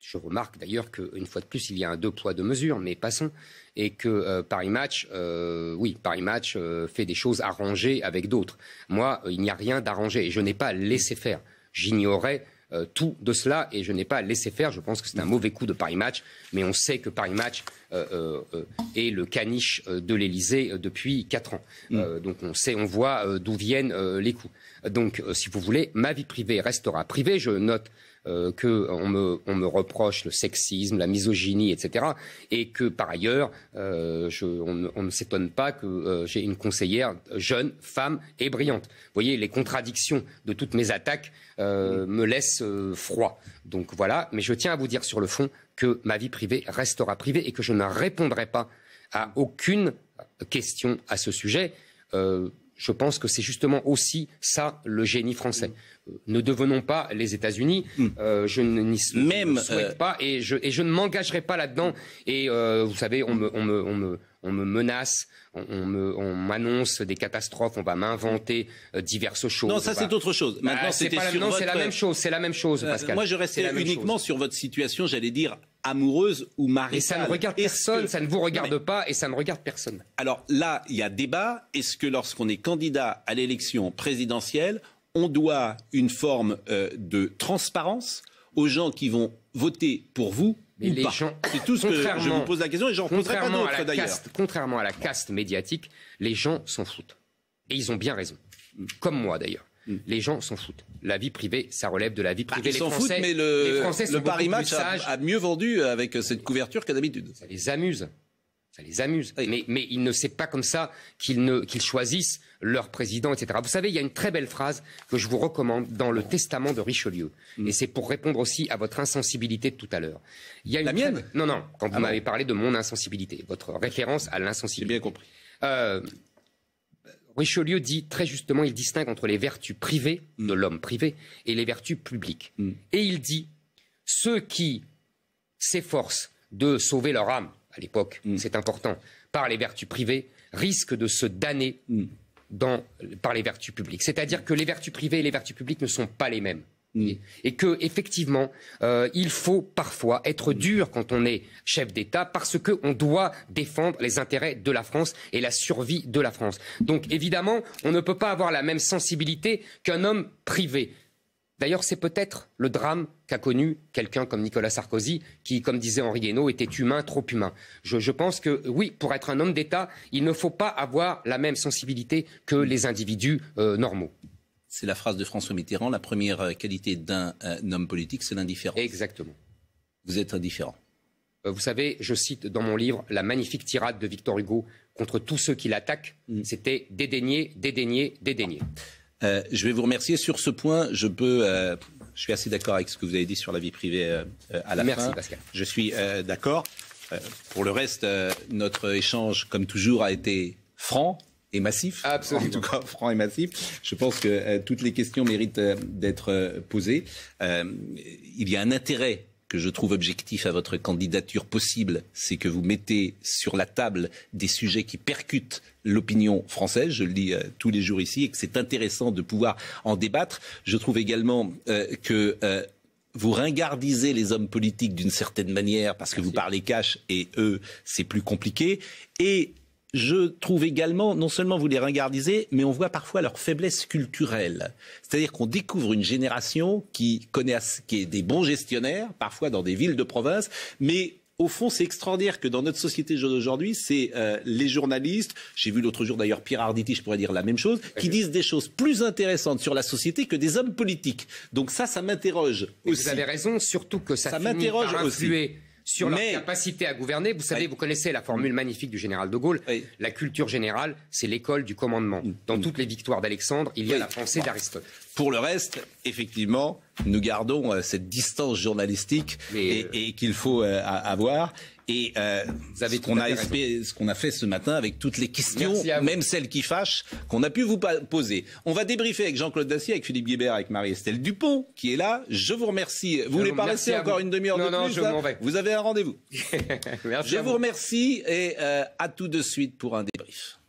Je remarque d'ailleurs qu'une fois de plus, il y a un deux poids, deux mesures, mais passons. Et que euh, Paris Match, euh, oui, Paris euh, fait des choses arrangées avec d'autres. Moi, il n'y a rien d'arrangé et je n'ai pas laissé faire. J'ignorais tout de cela et je n'ai pas laissé faire. Je pense que c'est un mauvais coup de Paris Match, mais on sait que Paris Match est le caniche de l'Elysée depuis 4 ans. Mm. donc on sait, on voit d'où viennent les coups. Donc si vous voulez, ma vie privée restera privée. Je note qu'on euh, que on me, reproche le sexisme, la misogynie, etc. Et que par ailleurs, euh, on, ne s'étonne pas que euh, j'ai une conseillère jeune, femme et brillante. Vous voyez, les contradictions de toutes mes attaques me laissent froid. Donc voilà, mais je tiens à vous dire sur le fond que ma vie privée restera privée et que je ne répondrai pas à aucune question à ce sujet je pense que c'est justement aussi ça le génie français. Mm. Euh, ne devenons pas les États-Unis. Mm. Euh, je n'y souhaite euh, pas et je, ne m'engagerai pas là-dedans. Mm. Et vous savez, on me, on me, on me, on me menace, on, m'annonce des catastrophes, on va m'inventer diverses choses. Non, ça c'est autre chose. Bah, Maintenant, c'est votre... la même chose. C'est la même chose, Pascal. moi, je restais uniquement sur votre situation, j'allais dire amoureuse ou mariée. ça ne regarde personne, ça ne vous regarde pas et ça ne regarde personne. Alors là, il y a débat. Est-ce que lorsqu'on est candidat à l'élection présidentielle, on doit une forme euh, de transparence aux gens qui vont voter pour vous mais ou les gens... C'est tout ce que je vous pose la question et j'en pas d'autres d'ailleurs. Contrairement à la caste médiatique, les gens s'en foutent. Et ils ont bien raison. Mm. Comme moi d'ailleurs. Hmm. Les gens s'en foutent. La vie privée, ça relève de la vie bah, privée. Les Français s'en foutent, mais le, Paris Match a, mieux vendu avec cette couverture qu'à d'habitude. Ça les amuse. Ça les amuse. Mais, il ne sait pas comme ça qu'ils choisissent leur président, etc. Vous savez, il y a une très belle phrase que je vous recommande dans le testament de Richelieu. Hmm. Et c'est pour répondre aussi à votre insensibilité de tout à l'heure. Il une La mienne Non, non, quand vous ah m'avez parlé de mon insensibilité, votre référence à l'insensibilité. J'ai bien compris. Euh, Richelieu dit très justement, il distingue entre les vertus privées de mm. l'homme privé et les vertus publiques. Mm. Et il dit, ceux qui s'efforcent de sauver leur âme, à l'époque, mm. c'est important, par les vertus privées, risquent de se damner par les vertus publiques. C'est-à-dire que les vertus privées et les vertus publiques ne sont pas les mêmes. Mm. Et que effectivement, euh, il faut parfois être mm. dur quand on est chef d'État parce qu'on doit défendre les intérêts de la France et la survie de la France. Donc évidemment, on ne peut pas avoir la même sensibilité qu'un homme privé. D'ailleurs, c'est peut-être le drame qu'a connu quelqu'un comme Nicolas Sarkozy, qui, comme disait Henri Guénaud, était humain, trop humain. Je, pense que, oui, pour être un homme d'État, il ne faut pas avoir la même sensibilité que les individus euh, normaux. C'est la phrase de François Mitterrand, la première euh, qualité d'un euh, homme politique, c'est l'indifférence. Exactement. Vous êtes indifférent. Euh, vous savez, je cite dans mon livre la magnifique tirade de Victor Hugo contre tous ceux qui l'attaquent. Mm. C'était dédaigner, dédaigner, dédaigner. je vais vous remercier. Sur ce point, je peux. je suis assez d'accord avec ce que vous avez dit sur la vie privée à la fin. Merci, Pascal. Je suis d'accord. pour le reste, notre échange, comme toujours, a été franc, et massif, Absolument. en tout cas franc et massif. Je pense que euh, toutes les questions méritent euh, d'être euh, posées. il y a un intérêt que je trouve objectif à votre candidature possible, c'est que vous mettez sur la table des sujets qui percutent l'opinion française, je le dis tous les jours ici, et que c'est intéressant de pouvoir en débattre. Je trouve également que vous ringardisez les hommes politiques d'une certaine manière parce que vous parlez cash et eux, c'est plus compliqué. Et je trouve également, non seulement vous les ringardisez, mais on voit parfois leur faiblesse culturelle. C'est-à-dire qu'on découvre une génération qui connaît, qui est des bons gestionnaires, parfois dans des villes de province, mais au fond, c'est extraordinaire que dans notre société d'aujourd'hui, c'est euh, les journalistes, j'ai vu l'autre jour d'ailleurs Pierre Arditi, je pourrais dire la même chose, qui disent des choses plus intéressantes sur la société que des hommes politiques. Donc ça, ça m'interroge aussi. Vous avez raison, surtout que ça, ça m'interroge aussi sur leur capacité à gouverner. Vous savez, vous connaissez la formule magnifique du général de Gaulle. La culture générale, c'est l'école du commandement. Dans toutes les victoires d'Alexandre, il y a la pensée d'Aristote. Pour le reste, effectivement, nous gardons euh, cette distance journalistique euh, et, qu'il faut euh, avoir. Et vous avez ce qu'on a, a fait ce matin avec toutes les questions, même celles qui fâchent, qu'on a pu vous poser. On va débriefer avec Jean-Claude Dacier, avec Philippe Guébert, avec Marie-Estelle Dupont, qui est là. Je vous remercie. Vous voulez pas rester encore une demi-heure de non, plus je vais. Vous avez un rendez-vous. je vous remercie et à tout de suite pour un débrief.